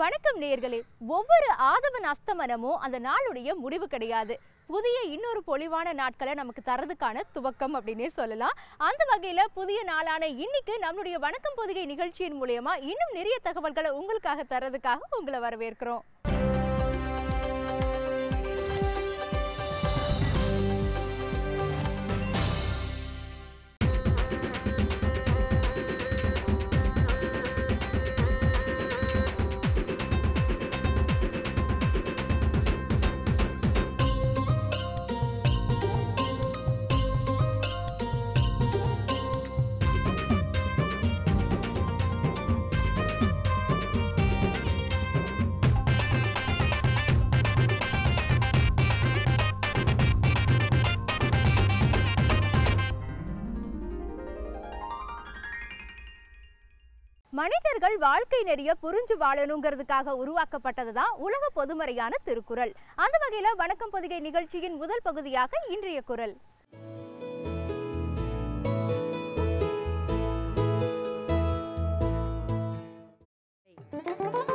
வணக்கம் நேர்களே ஒவ்வொரு ஆதவன் அஸ்தமனமும் அந்த நாளுடைய முடிவு கிடையாது புதிய இன்னொரு பொலிவான நாட்களை நமக்கு தரதுக்கான துவக்கம் அப்படின்னே சொல்லலாம் அந்த வகையில் புதிய நாளான இன்னைக்கு நம்மளுடைய வணக்கம் பொதிகை நிகழ்ச்சியின் மூலயமா இன்னும் நிறைய தகவல்களை உங்களுக்காக தரதுக்காக உங்களை வரவேற்கிறோம் மனிதர்கள் வாழ்க்கை நெறிய புரிஞ்சு வாழணுங்கிறதுக்காக உருவாக்கப்பட்டது தான் உலக பொதுமறையான திருக்குறள் அந்த வகையில் வணக்கம் பொதுகை நிகழ்ச்சியின் முதல் பகுதியாக இன்றைய குரல் Thank you.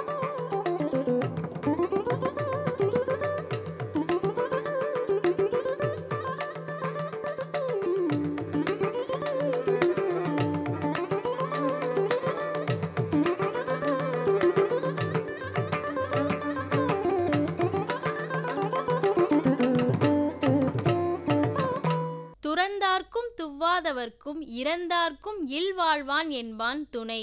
இறந்தோர்க்கும் இறந்தார்க்கும் இல்வாழ்வான் என்பான் துணை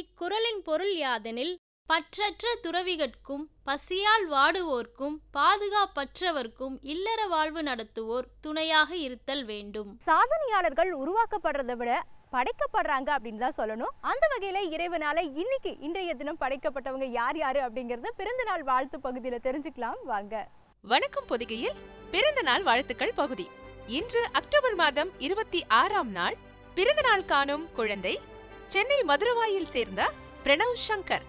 இக்குறளின் பொருள் யாதெனில் பற்றற்ற துறவிகட்கும் பசியால் வாடுவோர்க்கும் பாதுகாப்பற்றவர்க்கும் இல்லற வாழ்வு நடத்துவோர் துணையாக இருத்தல் வேண்டும் சாதனையாளர்கள் உருவாக்கப்படுறதை விட படைக்கப்படுறாங்க அப்படின்னு தான் சொல்லணும் அந்த வகையில் இறைவனால இன்னைக்கு இன்றைய தினம் படைக்கப்பட்டவங்க யார் யாரு அப்படிங்கறத பிறந்தநாள் வாழ்த்து பகுதியில தெரிஞ்சுக்கலாம் வாங்க வணக்கம் பொதிகையில் நாள் வாழ்த்துக்கள் பகுதி இன்று அக்டோபர் மாதம் இருபத்தி ஆறாம் நாள் பிறந்த நாள் காணும் குழந்தை சென்னை மதுரவாயில் சேர்ந்த பிரணவ் சங்கர்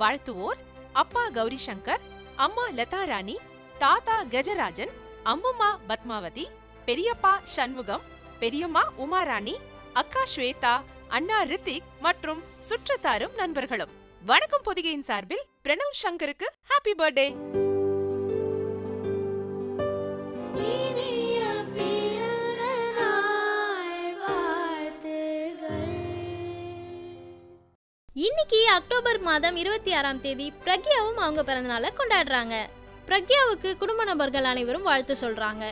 வாழ்த்துவோர் அப்பா கௌரி சங்கர் அம்மா லதா ராணி தாத்தா கஜராஜன் அம்முமா பத்மாவதி பெரியப்பா சண்முகம் பெரியம்மா உமாராணி அக்கா ஸ்வேதா அண்ணா ரித்திக் மற்றும் சுற்றத்தாரும் நண்பர்களும் வணக்கம் பொதிகையின் சார்பில் பிரணவ் சங்கருக்கு ஹாப்பி பர்த்டே இன்னைக்கு அக்டோபர் மாதம் இருபத்தி ஆறாம் தேதி பிரக்யாவும் அவங்க பிறந்தநாளை கொண்டாடுறாங்க பிரக்யாவுக்கு குடும்ப நபர்கள் அனைவரும் வாழ்த்து சொல்றாங்க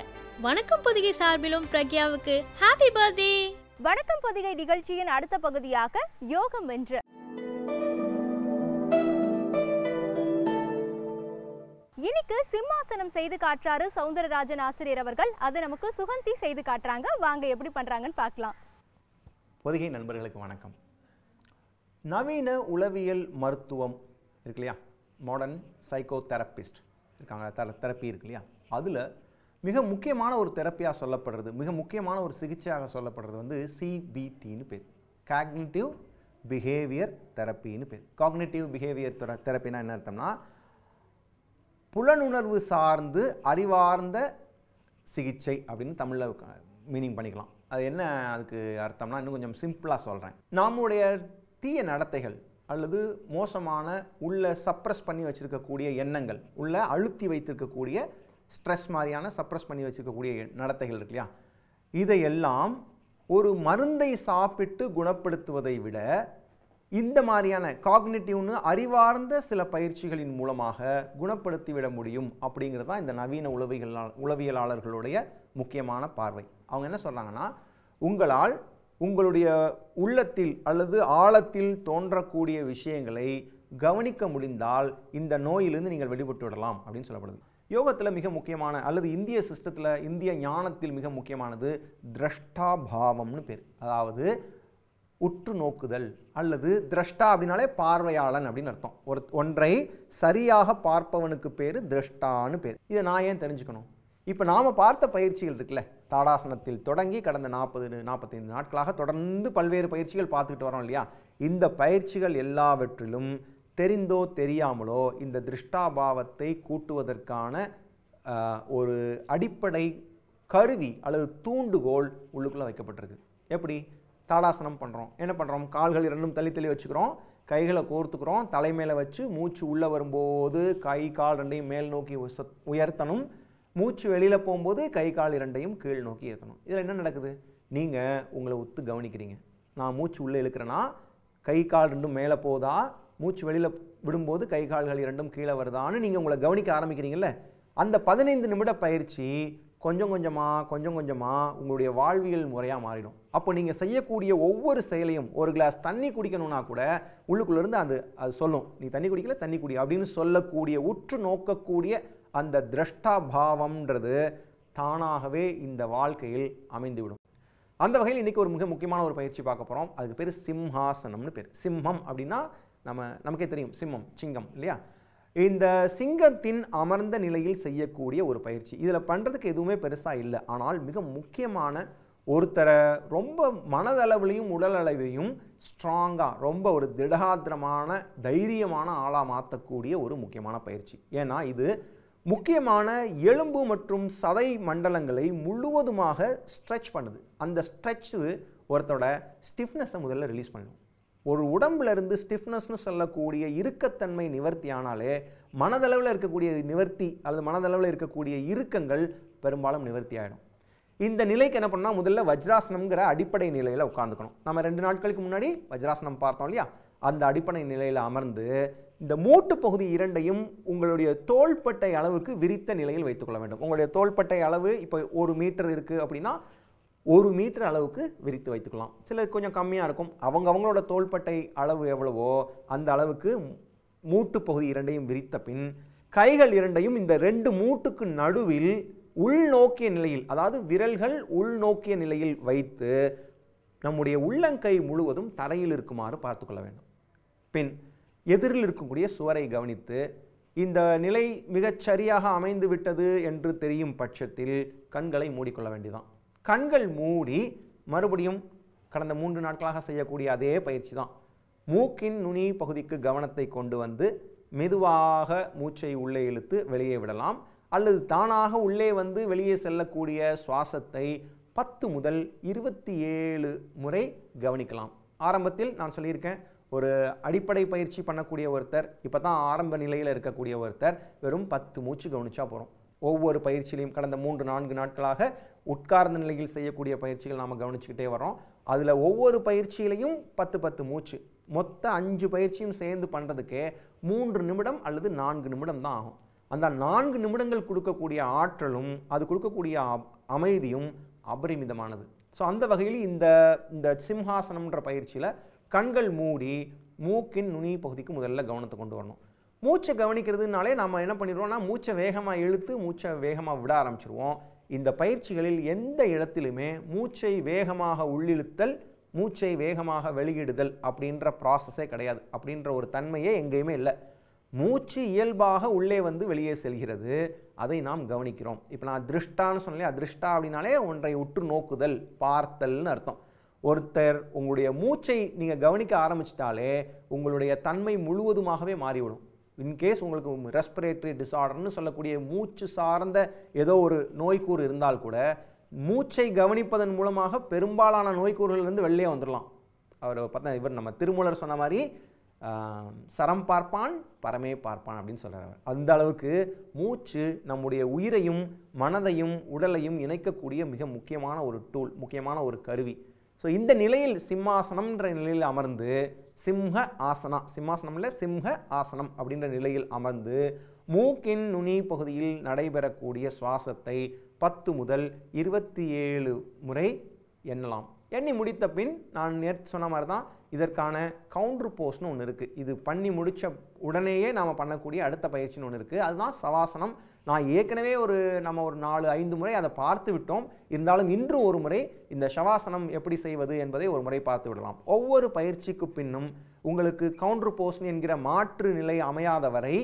வணக்கம் பொதிகை சார்பிலும் பிரக்யாவுக்கு ஹாப்பி பர்த்டே வணக்கம் பொதிகை நிகழ்ச்சியின் அடுத்த பகுதியாக யோகம் வென்று இன்னைக்கு சிம்மாசனம் செய்து காட்டுறாரு சவுந்தரராஜன் ஆசிரியர் அவர்கள் அதை நமக்கு சுகந்தி செய்து காட்டுறாங்க வாங்க எப்படி பண்றாங்கன்னு பார்க்கலாம் பொதிகை நண்பர்களுக்கு வணக்கம் நவீன உளவியல் மருத்துவம் இருக்கு இல்லையா மாடர்ன் சைக்கோ தெரப்பிஸ்ட் இருக்காங்க தெர தெரப்பி இருக்கு இல்லையா அதில் மிக முக்கியமான ஒரு தெரப்பியாக சொல்லப்படுறது மிக முக்கியமான ஒரு சிகிச்சையாக சொல்லப்படுறது வந்து சிபிடின்னு பேர் காக்னிட்டிவ் பிஹேவியர் தெரப்பின்னு பேர் காக்னிட்டிவ் பிஹேவியர் தெரப்பினா என்ன அர்த்தம்னா புலனுணர்வு சார்ந்து அறிவார்ந்த சிகிச்சை அப்படின்னு தமிழில் மீனிங் பண்ணிக்கலாம் அது என்ன அதுக்கு அர்த்தம்னா இன்னும் கொஞ்சம் சிம்பிளாக சொல்கிறேன் நம்முடைய தீய நடத்தைகள் அல்லது மோசமான உள்ள சப்ரஸ் பண்ணி வச்சுருக்கக்கூடிய எண்ணங்கள் உள்ள அழுத்தி வைத்திருக்கக்கூடிய ஸ்ட்ரெஸ் மாதிரியான சப்ரஸ் பண்ணி வச்சுருக்கக்கூடிய நடத்தைகள் இருக்கு இல்லையா இதையெல்லாம் ஒரு மருந்தை சாப்பிட்டு குணப்படுத்துவதை விட இந்த மாதிரியான காக்னிட்டிவ்னு அறிவார்ந்த சில பயிற்சிகளின் மூலமாக குணப்படுத்திவிட முடியும் அப்படிங்கிறது தான் இந்த நவீன உளவியல் உளவியலாளர்களுடைய முக்கியமான பார்வை அவங்க என்ன சொல்கிறாங்கன்னா உங்களால் உங்களுடைய உள்ளத்தில் அல்லது ஆழத்தில் தோன்றக்கூடிய விஷயங்களை கவனிக்க முடிந்தால் இந்த நோயிலிருந்து நீங்கள் வெளிப்பட்டு விடலாம் அப்படின்னு சொல்லப்படுது யோகத்தில் மிக முக்கியமான அல்லது இந்திய சிஸ்டத்தில் இந்திய ஞானத்தில் மிக முக்கியமானது திரஷ்டாபாவம்னு பேர் அதாவது உற்று நோக்குதல் அல்லது திரஷ்டா அப்படின்னாலே பார்வையாளன் அப்படின்னு அர்த்தம் ஒரு ஒன்றை சரியாக பார்ப்பவனுக்கு பேர் திரஷ்டான்னு பேர் இதை நான் ஏன் தெரிஞ்சுக்கணும் இப்போ நாம் பார்த்த பயிற்சிகள் இருக்குல்ல தாடாசனத்தில் தொடங்கி கடந்த நாற்பது நாற்பத்தைந்து நாட்களாக தொடர்ந்து பல்வேறு பயிற்சிகள் பார்த்துக்கிட்டு வரோம் இல்லையா இந்த பயிற்சிகள் எல்லாவற்றிலும் தெரிந்தோ தெரியாமலோ இந்த திருஷ்டாபாவத்தை கூட்டுவதற்கான ஒரு அடிப்படை கருவி அல்லது தூண்டுகோல் உள்ளுக்குள்ளே வைக்கப்பட்டிருக்கு எப்படி தாடாசனம் பண்ணுறோம் என்ன பண்ணுறோம் கால்கள் இரண்டும் தள்ளி தள்ளி வச்சுக்கிறோம் கைகளை கோர்த்துக்கிறோம் தலைமையில் வச்சு மூச்சு உள்ளே வரும்போது கை கால் ரெண்டையும் மேல் நோக்கி உயர்த்தணும் மூச்சு வெளியில் போகும்போது கை கால் இரண்டையும் கீழ் நோக்கி ஏற்றணும் இதில் என்ன நடக்குது நீங்கள் உங்களை ஒத்து கவனிக்கிறீங்க நான் மூச்சு உள்ளே இழுக்கிறேன்னா கை கால் ரெண்டும் மேலே போதா மூச்சு வெளியில் விடும்போது கை கால்கள் இரண்டும் கீழே வருதான்னு நீங்கள் உங்களை கவனிக்க ஆரம்பிக்கிறீங்கள அந்த பதினைந்து நிமிட பயிற்சி கொஞ்சம் கொஞ்சமாக கொஞ்சம் கொஞ்சமாக உங்களுடைய வாழ்வியல் முறையாக மாறிடும் அப்போ நீங்கள் செய்யக்கூடிய ஒவ்வொரு செயலையும் ஒரு கிளாஸ் தண்ணி குடிக்கணும்னா கூட உள்ளுக்குள்ளேருந்து அது அது சொல்லும் நீ தண்ணி குடிக்கல தண்ணி குடி அப்படின்னு சொல்லக்கூடிய உற்று நோக்கக்கூடிய அந்த திரஷ்டா பாவம்ன்றது தானாகவே இந்த வாழ்க்கையில் அமைந்துவிடும் அந்த வகையில் இன்றைக்கி ஒரு மிக முக்கியமான ஒரு பயிற்சி பார்க்க போகிறோம் அதுக்கு பேர் சிம்ஹாசனம்னு பேர் சிம்மம் அப்படின்னா நம்ம நமக்கே தெரியும் சிம்மம் சிங்கம் இல்லையா இந்த சிங்கத்தின் அமர்ந்த நிலையில் செய்யக்கூடிய ஒரு பயிற்சி இதில் பண்ணுறதுக்கு எதுவுமே பெருசாக இல்லை ஆனால் மிக முக்கியமான ஒருத்தரை ரொம்ப மனதளவுலையும் உடலளவையும் ஸ்ட்ராங்காக ரொம்ப ஒரு திடகாத்திரமான தைரியமான ஆளாக மாற்றக்கூடிய ஒரு முக்கியமான பயிற்சி ஏன்னா இது முக்கியமான எலும்பு மற்றும் சதை மண்டலங்களை முழுவதுமாக ஸ்ட்ரெச் பண்ணுது அந்த ஸ்ட்ரெச்சு ஒருத்தோட ஸ்டிஃப்னஸை முதல்ல ரிலீஸ் பண்ணும் ஒரு உடம்புலேருந்து ஸ்டிஃப்னஸ்னு சொல்லக்கூடிய இறுக்கத்தன்மை நிவர்த்தி ஆனாலே மனதளவில் இருக்கக்கூடிய நிவர்த்தி அல்லது மனதளவில் இருக்கக்கூடிய இறுக்கங்கள் பெரும்பாலும் நிவர்த்தி ஆகிடும் இந்த நிலைக்கு என்ன பண்ணால் முதல்ல வஜ்ராசனம்ங்கிற அடிப்படை நிலையில் உட்காந்துக்கணும் நம்ம ரெண்டு நாட்களுக்கு முன்னாடி வஜ்ராசனம் பார்த்தோம் இல்லையா அந்த அடிப்படை நிலையில் அமர்ந்து இந்த மூட்டு பகுதி இரண்டையும் உங்களுடைய தோள்பட்டை அளவுக்கு விரித்த நிலையில் வைத்துக்கொள்ள வேண்டும் உங்களுடைய தோள்பட்டை அளவு இப்போ ஒரு மீட்டர் இருக்குது அப்படின்னா ஒரு மீட்டர் அளவுக்கு விரித்து வைத்துக்கலாம் சிலர் கொஞ்சம் கம்மியாக இருக்கும் அவங்க அவங்களோட தோள்பட்டை அளவு எவ்வளவோ அந்த அளவுக்கு மூட்டு பகுதி இரண்டையும் விரித்த பின் கைகள் இரண்டையும் இந்த ரெண்டு மூட்டுக்கு நடுவில் உள்நோக்கிய நிலையில் அதாவது விரல்கள் உள்நோக்கிய நிலையில் வைத்து நம்முடைய உள்ளங்கை முழுவதும் தரையில் இருக்குமாறு பார்த்துக்கொள்ள வேண்டும் பின் எதிரில் இருக்கக்கூடிய சுவரை கவனித்து இந்த நிலை மிகச் சரியாக அமைந்து விட்டது என்று தெரியும் பட்சத்தில் கண்களை மூடிக்கொள்ள வேண்டியதான் கண்கள் மூடி மறுபடியும் கடந்த மூன்று நாட்களாக செய்யக்கூடிய அதே பயிற்சி தான் மூக்கின் நுனி பகுதிக்கு கவனத்தை கொண்டு வந்து மெதுவாக மூச்சை உள்ளே இழுத்து வெளியே விடலாம் அல்லது தானாக உள்ளே வந்து வெளியே செல்லக்கூடிய சுவாசத்தை பத்து முதல் இருபத்தி ஏழு முறை கவனிக்கலாம் ஆரம்பத்தில் நான் சொல்லியிருக்கேன் ஒரு அடிப்படை பயிற்சி பண்ணக்கூடிய ஒருத்தர் இப்போ தான் ஆரம்ப நிலையில் இருக்கக்கூடிய ஒருத்தர் வெறும் பத்து மூச்சு கவனிச்சா போகிறோம் ஒவ்வொரு பயிற்சியிலையும் கடந்த மூன்று நான்கு நாட்களாக உட்கார்ந்த நிலையில் செய்யக்கூடிய பயிற்சிகள் நாம் கவனிச்சுக்கிட்டே வரோம் அதில் ஒவ்வொரு பயிற்சியிலையும் பத்து பத்து மூச்சு மொத்த அஞ்சு பயிற்சியும் சேர்ந்து பண்ணுறதுக்கே மூன்று நிமிடம் அல்லது நான்கு நிமிடம் தான் ஆகும் அந்த நான்கு நிமிடங்கள் கொடுக்கக்கூடிய ஆற்றலும் அது கொடுக்கக்கூடிய அமைதியும் அபரிமிதமானது ஸோ அந்த வகையில் இந்த இந்த சிம்ஹாசனம்ன்ற பயிற்சியில் கண்கள் மூடி மூக்கின் நுனி பகுதிக்கு முதல்ல கவனத்தை கொண்டு வரணும் மூச்சை கவனிக்கிறதுனாலே நம்ம என்ன பண்ணிடுவோம்னா மூச்சை வேகமாக இழுத்து மூச்சை வேகமாக விட ஆரம்பிச்சிருவோம் இந்த பயிற்சிகளில் எந்த இடத்திலுமே மூச்சை வேகமாக உள்ளிழுத்தல் மூச்சை வேகமாக வெளியிடுதல் அப்படின்ற ப்ராசஸே கிடையாது அப்படின்ற ஒரு தன்மையே எங்கேயுமே இல்லை மூச்சு இயல்பாக உள்ளே வந்து வெளியே செல்கிறது அதை நாம் கவனிக்கிறோம் இப்போ நான் திருஷ்டான்னு சொன்னேன் அதிருஷ்டா அப்படின்னாலே ஒன்றை உற்று நோக்குதல் பார்த்தல்னு அர்த்தம் ஒருத்தர் உங்களுடைய மூச்சை நீங்கள் கவனிக்க ஆரம்பிச்சிட்டாலே உங்களுடைய தன்மை முழுவதுமாகவே மாறிவிடும் இன்கேஸ் உங்களுக்கு ரெஸ்பிரேட்டரி டிசார்டர்னு சொல்லக்கூடிய மூச்சு சார்ந்த ஏதோ ஒரு நோய்க்கூறு இருந்தால் கூட மூச்சை கவனிப்பதன் மூலமாக பெரும்பாலான இருந்து வெளியே வந்துடலாம் அவர் பார்த்தா இவர் நம்ம திருமூலர் சொன்ன மாதிரி சரம் பார்ப்பான் பரமே பார்ப்பான் அப்படின்னு சொல்கிறார் அந்த அளவுக்கு மூச்சு நம்முடைய உயிரையும் மனதையும் உடலையும் இணைக்கக்கூடிய மிக முக்கியமான ஒரு டூல் முக்கியமான ஒரு கருவி ஸோ இந்த நிலையில் சிம்மாசனம்ன்ற நிலையில் அமர்ந்து சிம்ஹ ஆசனா சிம்மாசனம்ல சிம்ஹ ஆசனம் அப்படின்ற நிலையில் அமர்ந்து மூக்கின் நுனி பகுதியில் நடைபெறக்கூடிய சுவாசத்தை பத்து முதல் இருபத்தி ஏழு முறை எண்ணலாம் எண்ணி முடித்த பின் நான் நேற்று சொன்ன மாதிரி தான் இதற்கான கவுண்டர் போஸ்ட்னு ஒன்று இருக்குது இது பண்ணி முடித்த உடனேயே நாம் பண்ணக்கூடிய அடுத்த பயிற்சின்னு ஒன்று இருக்குது அதுதான் சவாசனம் நான் ஏற்கனவே ஒரு நம்ம ஒரு நாலு ஐந்து முறை அதை பார்த்து விட்டோம் இருந்தாலும் இன்று ஒரு முறை இந்த ஷவாசனம் எப்படி செய்வது என்பதை ஒரு முறை பார்த்து விடலாம் ஒவ்வொரு பயிற்சிக்கு பின்னும் உங்களுக்கு கவுண்டர் போஸ்ட் என்கிற மாற்று நிலை அமையாத வரை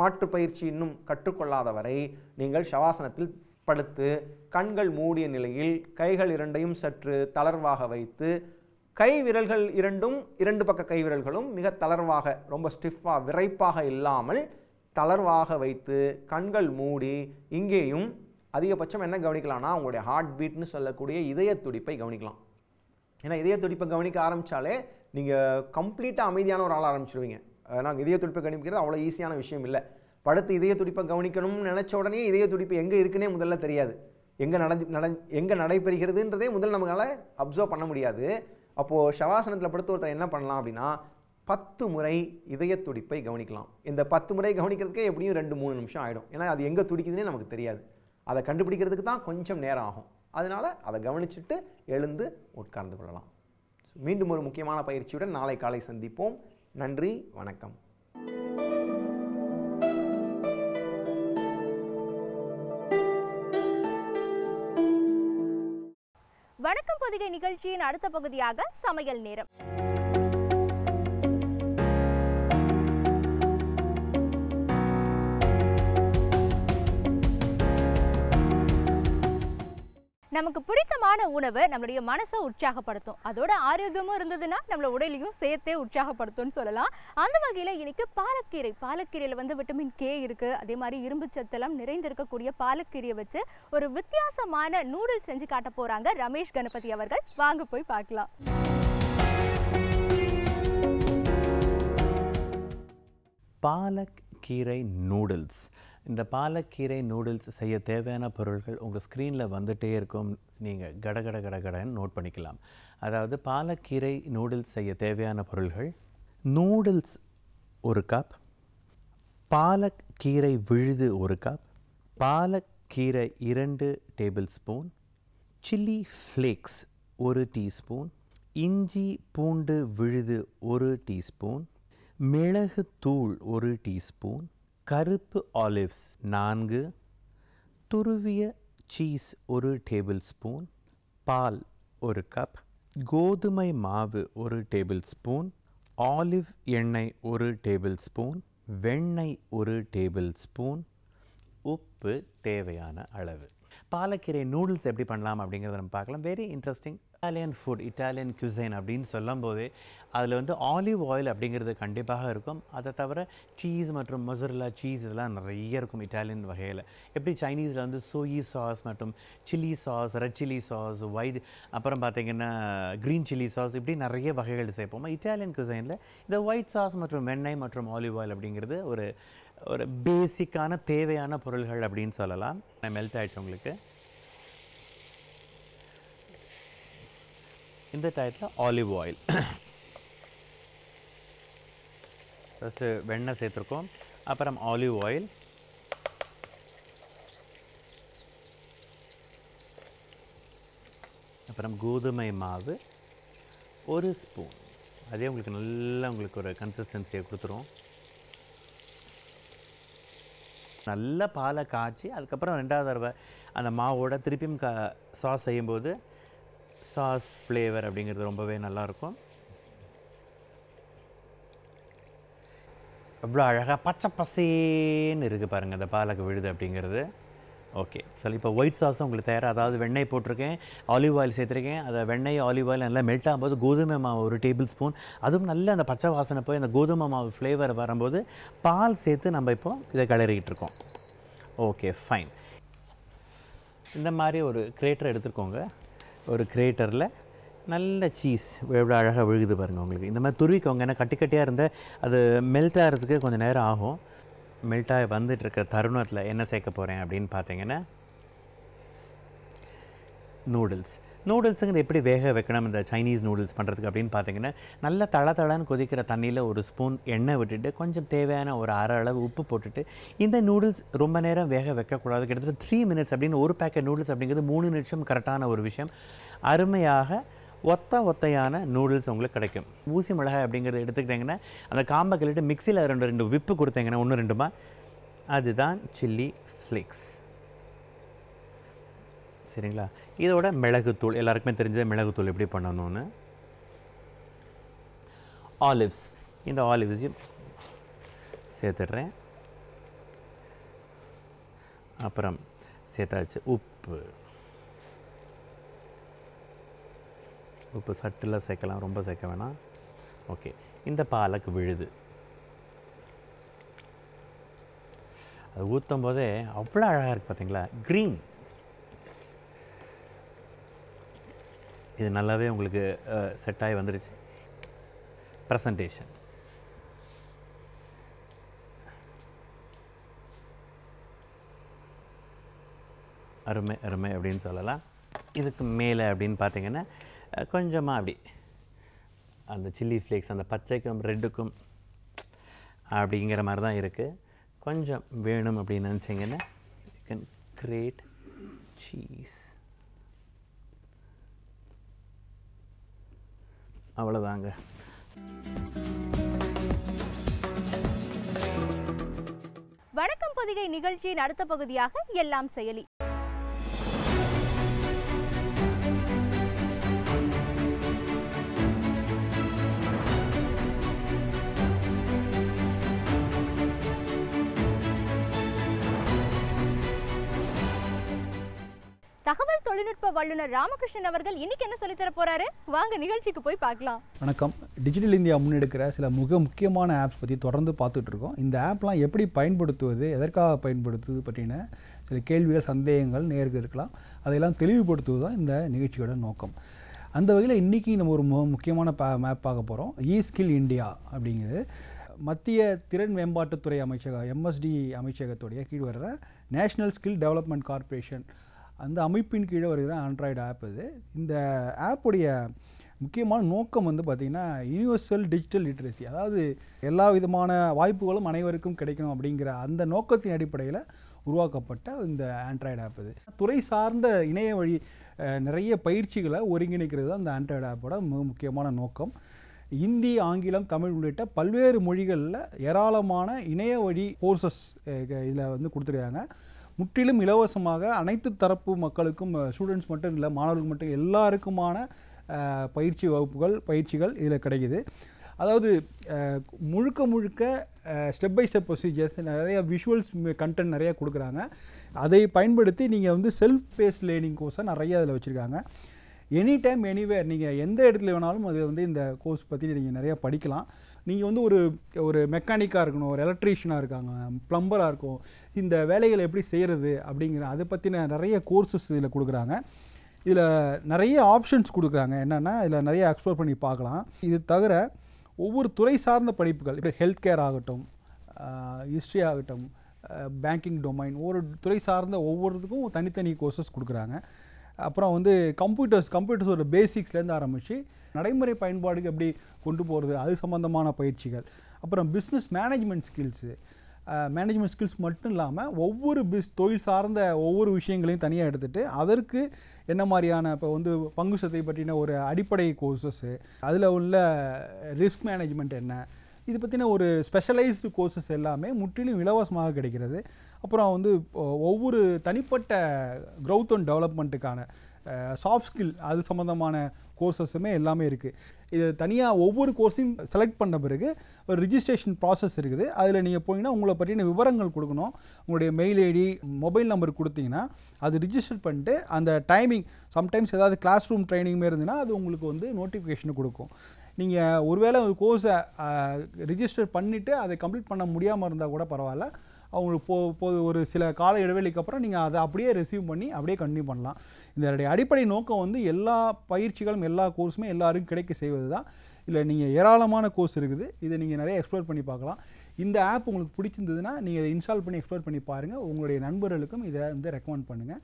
மாற்று பயிற்சி இன்னும் கற்றுக்கொள்ளாத வரை நீங்கள் ஷவாசனத்தில் படுத்து கண்கள் மூடிய நிலையில் கைகள் இரண்டையும் சற்று தளர்வாக வைத்து கை விரல்கள் இரண்டும் இரண்டு பக்க கை விரல்களும் மிக தளர்வாக ரொம்ப ஸ்டிஃபாக விரைப்பாக இல்லாமல் தளர்வாக வைத்து கண்கள் மூடி இங்கேயும் அதிகபட்சம் என்ன கவனிக்கலாம்னா உங்களுடைய ஹார்ட் பீட்னு சொல்லக்கூடிய இதய துடிப்பை கவனிக்கலாம் ஏன்னா இதய துடிப்பை கவனிக்க ஆரம்பித்தாலே நீங்கள் கம்ப்ளீட்டாக அமைதியான ஒரு ஆள் ஆரம்பிச்சிருவீங்க நாங்கள் இதய துடிப்பை கவனிக்கிறது அவ்வளோ ஈஸியான விஷயம் இல்லை படுத்து இதய துடிப்பை கவனிக்கணும்னு நினச்ச உடனே இதய துடிப்பு எங்கே இருக்குன்னே முதல்ல தெரியாது எங்கே நடந்து நடந் எங்கே நடைபெறுகிறதுன்றதே முதல்ல நம்மளால் அப்சர்வ் பண்ண முடியாது அப்போது ஷவாசனத்தில் படுத்து ஒருத்தர் என்ன பண்ணலாம் அப்படின்னா பத்து முறை இதய துடிப்பை கவனிக்கலாம் இந்த பத்து முறை கவனிக்கிறதுக்கே எப்படியும் ரெண்டு மூணு நிமிஷம் ஆகிடும் ஏன்னா அது எங்கே துடிக்குதுன்னே நமக்கு தெரியாது அதை கண்டுபிடிக்கிறதுக்கு தான் கொஞ்சம் நேரம் ஆகும் அதனால் அதை கவனிச்சுட்டு எழுந்து உட்கார்ந்து கொள்ளலாம் மீண்டும் ஒரு முக்கியமான பயிற்சியுடன் நாளை காலை சந்திப்போம் நன்றி வணக்கம் வணக்கம் நிகழ்ச்சியின் அடுத்த பகுதியாக சமையல் நேரம் நமக்கு பிடித்தமான உணவு நம்மளுடைய மனசை உற்சாகப்படுத்தும் அதோட ஆரோக்கியமும் இருந்ததுன்னா நம்மள உடலையும் சேர்த்தே உற்சாகப்படுத்தும்னு சொல்லலாம் அந்த வகையில் இன்னைக்கு பாலக்கீரை பாலக்கீரையில் வந்து விட்டமின் கே இருக்குது அதே மாதிரி இரும்பு சத்தெல்லாம் நிறைந்திருக்கக்கூடிய பாலக்கீரையை வச்சு ஒரு வித்தியாசமான நூடுல்ஸ் செஞ்சு காட்ட போகிறாங்க ரமேஷ் கணபதி அவர்கள் வாங்க போய் பார்க்கலாம் பாலக் கீரை நூடுல்ஸ் இந்த பாலக்கீரை நூடுல்ஸ் செய்ய தேவையான பொருள்கள் உங்கள் ஸ்க்ரீனில் வந்துகிட்டே இருக்கும் நீங்கள் கடகட கடகடன்னு நோட் பண்ணிக்கலாம் அதாவது பாலக்கீரை நூடுல்ஸ் செய்ய தேவையான பொருள்கள் நூடுல்ஸ் ஒரு கப் பாலக்கீரை விழுது ஒரு கப் பாலக்கீரை இரண்டு டேபிள் ஸ்பூன் சில்லி ஃப்ளேக்ஸ் ஒரு டீஸ்பூன் இஞ்சி பூண்டு விழுது ஒரு டீஸ்பூன் மிளகு தூள் ஒரு டீஸ்பூன் கருப்பு ஆலிவ்ஸ் நான்கு துருவிய சீஸ் ஒரு டேபிள் ஸ்பூன் பால் ஒரு கப் கோதுமை மாவு ஒரு டேபிள் ஸ்பூன் ஆலிவ் எண்ணெய் ஒரு டேபிள் ஸ்பூன் வெண்ணெய் ஒரு டேபிள் ஸ்பூன் உப்பு தேவையான அளவு பாலக்கீரை நூடுல்ஸ் எப்படி பண்ணலாம் அப்படிங்கிறத நம்ம பார்க்கலாம் very interesting Italian food Italian cuisine அப்படின்னு சொல்லும்போது அதில் வந்து ஆலிவ் ஆயில் அப்படிங்கிறது கண்டிப்பாக இருக்கும் அதை தவிர சீஸ் மற்றும் மொசர்லா சீஸ் இதெல்லாம் நிறைய இருக்கும் இட்டாலியன் வகையில் எப்படி சைனீஸில் வந்து சோயி சாஸ் மற்றும் chilli sauce red chilli sauce white அப்புறம் பார்த்திங்கன்னா க்ரீன் சில்லி சாஸ் இப்படி நிறைய வகைகள் சேர்ப்போம் இட்டாலியன் குசைனில் இந்த ஒயிட் சாஸ் மற்றும் வெண்ணெய் மற்றும் ஆலிவ் ஆயில் அப்படிங்கிறது ஒரு ஒரு பேசிக்கான தேவையான பொருள்கள் அப்படின்னு சொல்லலாம் மெல்ட் ஆகிடுச்சு உங்களுக்கு இந்த டயத்தில் ஆலிவ் ஆயில் ஃபஸ்ட்டு வெண்ணெய் சேர்த்துருக்கோம் அப்புறம் ஆலிவ் ஆயில் அப்புறம் கோதுமை மாவு ஒரு ஸ்பூன் அதே உங்களுக்கு நல்லா உங்களுக்கு ஒரு கன்சிஸ்டன்சியை கொடுத்துரும் நல்லா பாலை காய்ச்சி அதுக்கப்புறம் ரெண்டாவது தடவை அந்த மாவோட திருப்பியும் கா சாஸ் செய்யும்போது சாஸ் ஃப்ளேவர் அப்படிங்கிறது ரொம்பவே நல்லாயிருக்கும் அவ்வளோ அழகாக பச்சை பசேன்னு இருக்குது பாருங்கள் அந்த பாலக்கு விழுது அப்படிங்கிறது ஓகே சரி இப்போ ஒயிட் சாஸும் உங்களுக்கு தயாராக அதாவது வெண்ணெய் போட்டிருக்கேன் ஆலிவ் ஆயில் சேர்த்துருக்கேன் அதை வெண்ணெய் ஆலிவ் ஆயில் நல்லா மெல்ட் ஆகும்போது கோதுமை மாவு ஒரு டேபிள் ஸ்பூன் அதுவும் நல்ல அந்த பச்சை வாசனை போய் அந்த கோதுமை மாவு ஃப்ளேவர் வரும்போது பால் சேர்த்து நம்ம இப்போ இதை கிளறிக்கிட்டு இருக்கோம் ஓகே ஃபைன் இந்த மாதிரி ஒரு கிரேட்டர் எடுத்துக்கோங்க ஒரு கிரேட்டரில் நல்ல சீஸ் எவ்வளோ அழகாக விழுகுது பாருங்கள் உங்களுக்கு இந்த மாதிரி துருவிக்கோங்க ஏன்னா கட்டி கட்டியாக இருந்தால் அது மெல்ட் ஆகிறதுக்கு கொஞ்சம் நேரம் ஆகும் மெல்ட்டாக இருக்கிற தருணத்தில் என்ன சேர்க்க போகிறேன் அப்படின்னு பார்த்தீங்கன்னா நூடுல்ஸ் நூடுல்ஸுங்கிறது எப்படி வேக வைக்கணும் இந்த சைனீஸ் நூடுல்ஸ் பண்ணுறதுக்கு அப்படின்னு பார்த்தீங்கன்னா நல்லா தள தளன்னு கொதிக்கிற தண்ணியில் ஒரு ஸ்பூன் எண்ணெய் விட்டுட்டு கொஞ்சம் தேவையான ஒரு அரை அளவு உப்பு போட்டுட்டு இந்த நூடுல்ஸ் ரொம்ப நேரம் வேக வைக்கக்கூடாது கிட்டத்தட்ட த்ரீ மினிட்ஸ் அப்படின்னு ஒரு பேக்கெட் நூடுல்ஸ் அப்படிங்கிறது மூணு நிமிஷம் கரெக்டான ஒரு விஷயம் அருமையாக ஒத்த ஒத்தையான நூடுல்ஸ் உங்களுக்கு கிடைக்கும் ஊசி மிளகாய் அப்படிங்கிறத எடுத்துக்கிட்டிங்கன்னா அந்த காம்பை கழிட்டு மிக்சியில் ரெண்டு ரெண்டு விப்பு கொடுத்தீங்கன்னா ஒன்று ரெண்டுமா அதுதான் சில்லி ஃப்ளேக்ஸ் சரிங்களா இதோட மிளகுத்தூள் எல்லாருக்குமே தெரிஞ்ச மிளகுத்தூள் எப்படி பண்ணணும்னு ஆலிவ்ஸ் இந்த ஆலிவ்ஸையும் சேர்த்துடுறேன் அப்புறம் சேர்த்தாச்சு உப்பு உப்பு சட்டில் சேர்க்கலாம் ரொம்ப சேர்க்க வேணாம் ஓகே இந்த பாலக்கு விழுது அது ஊற்றும் போதே அவ்வளோ அழகாக இருக்குது பார்த்தீங்களா க்ரீன் இது நல்லாவே உங்களுக்கு செட் ஆகி வந்துருச்சு ப்ரெசன்டேஷன் அருமை அருமை அப்படின்னு சொல்லலாம் இதுக்கு மேலே அப்படின்னு பார்த்தீங்கன்னா கொஞ்சமாக அப்படி அந்த சில்லி ஃப்ளேக்ஸ் அந்த பச்சைக்கும் ரெட்டுக்கும் அப்படிங்கிற மாதிரி தான் இருக்குது கொஞ்சம் வேணும் அப்படின்னு நினச்சிங்கன்னா யூ கேன் கிரேட் சீஸ் அவ்வளோதாங்க வணக்கம் பொதிகை நிகழ்ச்சியின் அடுத்த பகுதியாக எல்லாம் செயலி தகவல் தொழில்நுட்ப வல்லுநர் ராமகிருஷ்ணன் அவர்கள் இன்னைக்கு என்ன சொல்லித்தர போறாரு வாங்க நிகழ்ச்சிக்கு போய் பார்க்கலாம் வணக்கம் டிஜிட்டல் இந்தியா முன்னெடுக்கிற சில மிக முக்கியமான ஆப்ஸ் பற்றி தொடர்ந்து பார்த்துட்டு இருக்கோம் இந்த ஆப்லாம் எப்படி பயன்படுத்துவது எதற்காக பயன்படுத்துவது பற்றின சில கேள்விகள் சந்தேகங்கள் நேருக்கு இருக்கலாம் அதையெல்லாம் தெளிவுபடுத்துவது தான் இந்த நிகழ்ச்சியோட நோக்கம் அந்த வகையில் இன்றைக்கி நம்ம ஒரு முக்கியமான ப மேப் பார்க்க போகிறோம் இ ஸ்கில் இந்தியா அப்படிங்கிறது மத்திய திறன் மேம்பாட்டுத்துறை அமைச்சகம் எம்எஸ்டி அமைச்சகத்துடைய கீழ் வர்ற நேஷ்னல் ஸ்கில் டெவலப்மெண்ட் கார்பரேஷன் அந்த அமைப்பின் கீழே வருகிற ஆண்ட்ராய்டு ஆப் அது இந்த ஆப்புடைய முக்கியமான நோக்கம் வந்து பார்த்திங்கன்னா யூனிவர்சல் டிஜிட்டல் லிட்ரஸி அதாவது எல்லா விதமான வாய்ப்புகளும் அனைவருக்கும் கிடைக்கணும் அப்படிங்கிற அந்த நோக்கத்தின் அடிப்படையில் உருவாக்கப்பட்ட இந்த ஆண்ட்ராய்டு ஆப் இது துறை சார்ந்த இணைய வழி நிறைய பயிற்சிகளை ஒருங்கிணைக்கிறது தான் இந்த ஆண்ட்ராய்டு ஆப்போட மிக முக்கியமான நோக்கம் இந்தி ஆங்கிலம் தமிழ் உள்ளிட்ட பல்வேறு மொழிகளில் ஏராளமான இணைய வழி கோர்சஸ் இதில் வந்து கொடுத்துருக்காங்க முற்றிலும் இலவசமாக அனைத்து தரப்பு மக்களுக்கும் ஸ்டூடெண்ட்ஸ் மட்டும் இல்லை மாணவர்கள் மட்டும் எல்லாருக்குமான பயிற்சி வகுப்புகள் பயிற்சிகள் இதில் கிடைக்கிது அதாவது முழுக்க முழுக்க ஸ்டெப் பை ஸ்டெப் ப்ரொசீஜர்ஸ் நிறைய விஷுவல்ஸ் கண்டென்ட் நிறையா கொடுக்குறாங்க அதை பயன்படுத்தி நீங்கள் வந்து செல்ஃப் பேஸ்ட் லேர்னிங் கோர்ஸை நிறைய அதில் வச்சுருக்காங்க எனி டைம் எனிவேர் நீங்கள் எந்த இடத்துல வேணாலும் அது வந்து இந்த கோர்ஸ் பற்றி நீங்கள் நிறையா படிக்கலாம் நீங்கள் வந்து ஒரு ஒரு மெக்கானிக்காக இருக்கணும் ஒரு எலக்ட்ரீஷியனாக இருக்காங்க ப்ளம்பராக இருக்கும் இந்த வேலைகளை எப்படி செய்கிறது அப்படிங்கிற அதை பற்றின நிறைய கோர்சஸ் இதில் கொடுக்குறாங்க இதில் நிறைய ஆப்ஷன்ஸ் கொடுக்குறாங்க என்னென்னா இதில் நிறைய எக்ஸ்ப்ளோர் பண்ணி பார்க்கலாம் இது தவிர ஒவ்வொரு துறை சார்ந்த படிப்புகள் இப்போ ஹெல்த் கேர் ஆகட்டும் ஹிஸ்ட்ரி ஆகட்டும் பேங்கிங் டொமைன் ஒவ்வொரு துறை சார்ந்த ஒவ்வொருத்துக்கும் தனித்தனி கோர்சஸ் கொடுக்குறாங்க அப்புறம் வந்து கம்ப்யூட்டர்ஸ் கம்ப்யூட்டர்ஸோட பேசிக்ஸ்லேருந்து ஆரம்பித்து நடைமுறை பயன்பாடுக்கு எப்படி கொண்டு போகிறது அது சம்மந்தமான பயிற்சிகள் அப்புறம் business management skills management skills மட்டும் இல்லாமல் ஒவ்வொரு பிஸ் தொழில் சார்ந்த ஒவ்வொரு விஷயங்களையும் தனியாக எடுத்துகிட்டு அதற்கு என்ன மாதிரியான இப்போ வந்து பங்கு சத்தை பற்றின ஒரு அடிப்படை கோர்சஸ்ஸு அதில் உள்ள ரிஸ்க் மேனேஜ்மெண்ட் என்ன இது பற்றின ஒரு ஸ்பெஷலைஸ்டு கோர்சஸ் எல்லாமே முற்றிலும் இலவசமாக கிடைக்கிறது அப்புறம் வந்து ஒவ்வொரு தனிப்பட்ட க்ரௌத் அண்ட் டெவலப்மெண்ட்டுக்கான சாஃப்ட் ஸ்கில் அது சம்மந்தமான கோர்சஸுமே எல்லாமே இருக்குது இது தனியாக ஒவ்வொரு கோர்ஸையும் செலக்ட் பண்ண பிறகு ஒரு ரிஜிஸ்ட்ரேஷன் ப்ராசஸ் இருக்குது அதில் நீங்கள் போனீங்கன்னா உங்களை பற்றின விவரங்கள் கொடுக்கணும் உங்களுடைய மெயில் ஐடி மொபைல் நம்பர் கொடுத்தீங்கன்னா அது ரிஜிஸ்டர் பண்ணிட்டு அந்த டைமிங் சம்டைம்ஸ் ஏதாவது கிளாஸ் ரூம் ட்ரைனிங்மே இருந்ததுன்னா அது உங்களுக்கு வந்து நோட்டிஃபிகேஷன் கொடுக்கும் நீங்கள் ஒருவேளை ஒரு கோர்ஸை ரிஜிஸ்டர் பண்ணிவிட்டு அதை கம்ப்ளீட் பண்ண முடியாமல் இருந்தால் கூட பரவாயில்ல அவங்களுக்கு போ போது ஒரு சில கால இடைவெளிக்கு அப்புறம் நீங்கள் அதை அப்படியே ரிசீவ் பண்ணி அப்படியே கண்டினியூ பண்ணலாம் இதனுடைய அடிப்படை நோக்கம் வந்து எல்லா பயிற்சிகளும் எல்லா கோர்ஸுமே எல்லாருக்கும் கிடைக்க செய்வது தான் இல்லை நீங்கள் ஏராளமான கோர்ஸ் இருக்குது இதை நீங்கள் நிறைய எக்ஸ்ப்ளோர் பண்ணி பார்க்கலாம் இந்த ஆப் உங்களுக்கு பிடிச்சிருந்ததுன்னா நீங்கள் இதை இன்ஸ்டால் பண்ணி எக்ஸ்ப்ளோர் பண்ணி பாருங்கள் உங்களுடைய நண்பர்களுக்கும் இதை வந்து ரெக்கமெண்ட் பண்ணுங்கள்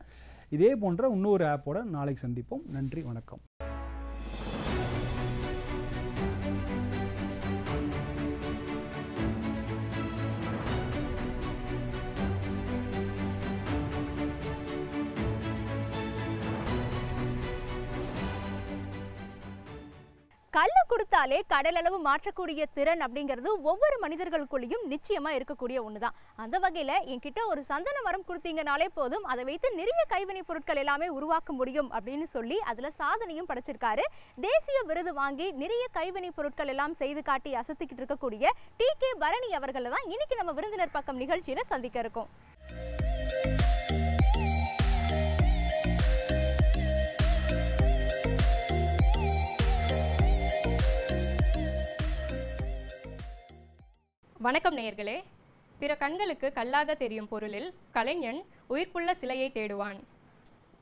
இதே போன்ற இன்னொரு ஆப்போட நாளைக்கு சந்திப்போம் நன்றி வணக்கம் கல்லை கொடுத்தாலே கடலளவு மாற்றக்கூடிய திறன் அப்படிங்கிறது ஒவ்வொரு மனிதர்களுக்குள்ளேயும் நிச்சயமா இருக்கக்கூடிய ஒண்ணுதான் அந்த வகையில என்கிட்ட ஒரு சந்தன மரம் கொடுத்தீங்கனாலே போதும் அதை வைத்து நிறைய கைவினை பொருட்கள் எல்லாமே உருவாக்க முடியும் அப்படின்னு சொல்லி அதுல சாதனையும் படைச்சிருக்காரு தேசிய விருது வாங்கி நிறைய கைவினை பொருட்கள் எல்லாம் செய்து காட்டி அசத்திக்கிட்டு இருக்கக்கூடிய டி கே பரணி அவர்களை தான் இன்னைக்கு நம்ம விருந்தினர் பக்கம் நிகழ்ச்சியில சந்திக்க இருக்கோம் வணக்கம் நேயர்களே பிற கண்களுக்கு கல்லாக தெரியும் பொருளில் கலைஞன் உயிர்ப்புள்ள சிலையை தேடுவான்